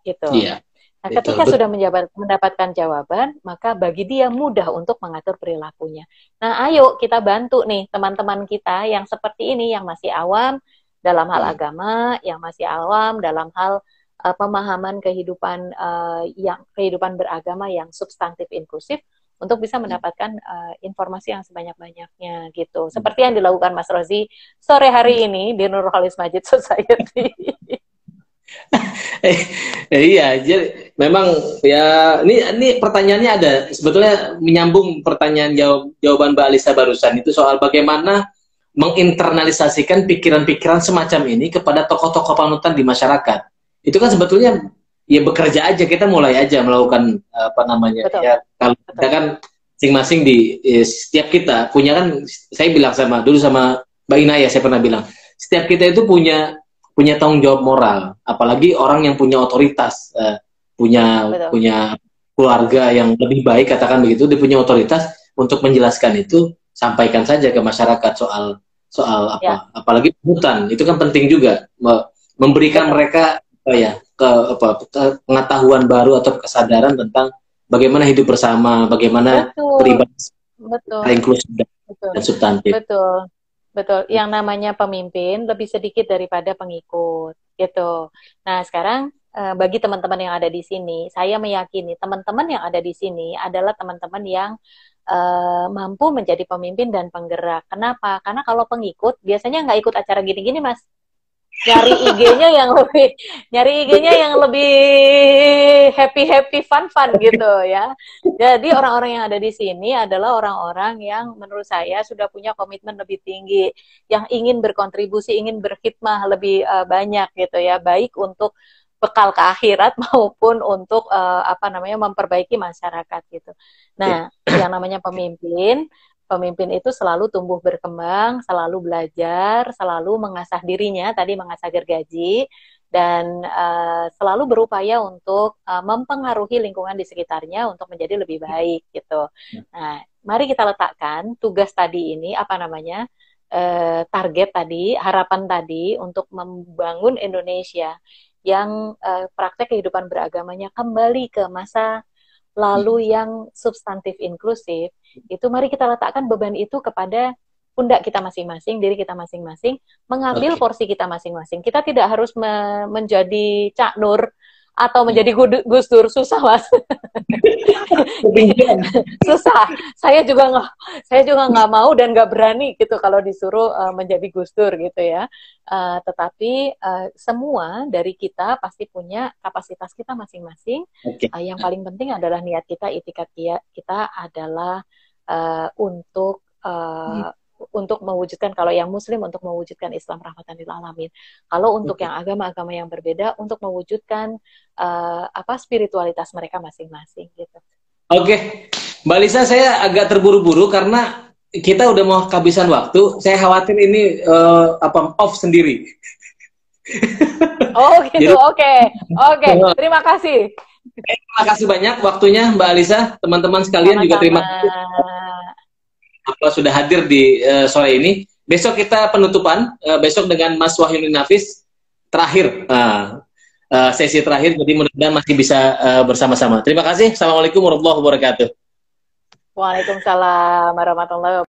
gitu yeah. Nah, ketika Betul. sudah menjabat, mendapatkan jawaban, maka bagi dia mudah untuk mengatur perilakunya. Nah, ayo kita bantu nih teman-teman kita yang seperti ini, yang masih awam dalam hal hmm. agama, yang masih awam dalam hal uh, pemahaman kehidupan uh, yang kehidupan beragama yang substantif inklusif untuk bisa mendapatkan uh, informasi yang sebanyak-banyaknya gitu. Hmm. Seperti yang dilakukan Mas Rozi sore hari hmm. ini di Nurul Halis Majid Society. iya, jadi memang ya ini ini pertanyaannya ada sebetulnya menyambung pertanyaan jawab, jawaban Mbak Alisa barusan itu soal bagaimana menginternalisasikan pikiran-pikiran semacam ini kepada tokoh-tokoh panutan di masyarakat itu kan sebetulnya ya bekerja aja kita mulai aja melakukan apa namanya Betul. ya kalau Betul. kita kan masing-masing di ya, setiap kita punya kan saya bilang sama dulu sama Mbak Ina ya saya pernah bilang setiap kita itu punya punya tanggung jawab moral apalagi orang yang punya otoritas eh, punya Betul. punya keluarga yang lebih baik katakan begitu dia punya otoritas untuk menjelaskan itu sampaikan saja ke masyarakat soal soal apa ya. apalagi hutan itu kan penting juga memberikan mereka oh ya ke apa ke, pengetahuan baru atau kesadaran tentang bagaimana hidup bersama, bagaimana beribadah, betul. inklusif dan, dan substantif. Betul. Betul, yang namanya pemimpin lebih sedikit daripada pengikut, gitu. Nah, sekarang eh, bagi teman-teman yang ada di sini, saya meyakini teman-teman yang ada di sini adalah teman-teman yang uh, mampu menjadi pemimpin dan penggerak. Kenapa? Karena kalau pengikut biasanya nggak ikut acara gini-gini, Mas nyari IG-nya yang lebih nyari IG-nya yang lebih happy happy fun fun gitu ya. Jadi orang-orang yang ada di sini adalah orang-orang yang menurut saya sudah punya komitmen lebih tinggi, yang ingin berkontribusi, ingin berkhidmah lebih uh, banyak gitu ya, baik untuk bekal ke akhirat maupun untuk uh, apa namanya memperbaiki masyarakat gitu. Nah, iya. yang namanya pemimpin pemimpin itu selalu tumbuh berkembang, selalu belajar, selalu mengasah dirinya, tadi mengasah gergaji, dan uh, selalu berupaya untuk uh, mempengaruhi lingkungan di sekitarnya untuk menjadi lebih iya. baik gitu. Iya. Nah, mari kita letakkan tugas tadi ini apa namanya uh, target tadi, harapan tadi untuk membangun Indonesia yang uh, praktek kehidupan beragamanya kembali ke masa lalu hmm. yang substantif inklusif, itu mari kita letakkan beban itu kepada pundak kita masing-masing, diri kita masing-masing, mengambil okay. porsi kita masing-masing. Kita tidak harus me menjadi Cak Nur atau menjadi Gus Dur susah mas susah saya juga nggak saya juga nggak mau dan nggak berani gitu kalau disuruh uh, menjadi Gus Dur gitu ya uh, tetapi uh, semua dari kita pasti punya kapasitas kita masing-masing okay. uh, yang paling penting adalah niat kita itikat kita adalah uh, untuk uh, hmm untuk mewujudkan kalau yang muslim untuk mewujudkan Islam rahmatan lil alamin. Kalau untuk yang agama-agama yang berbeda untuk mewujudkan uh, apa spiritualitas mereka masing-masing gitu. Oke. Mbak Lisa saya agak terburu-buru karena kita udah mau kehabisan waktu. Saya khawatir ini uh, apa off sendiri. Oh gitu. Oke. Oke. Okay. Okay. Terima kasih. Terima kasih banyak waktunya Mbak Alisa, teman-teman sekalian Sama-sama. juga terima kasih Allah sudah hadir di uh, sore ini. Besok kita penutupan, uh, besok dengan Mas Wahyuni Nafis terakhir uh, uh, sesi terakhir. Jadi mudah-mudahan masih bisa uh, bersama-sama. Terima kasih. Assalamualaikum warahmatullahi wabarakatuh. Waalaikumsalam warahmatullahi wabarakatuh.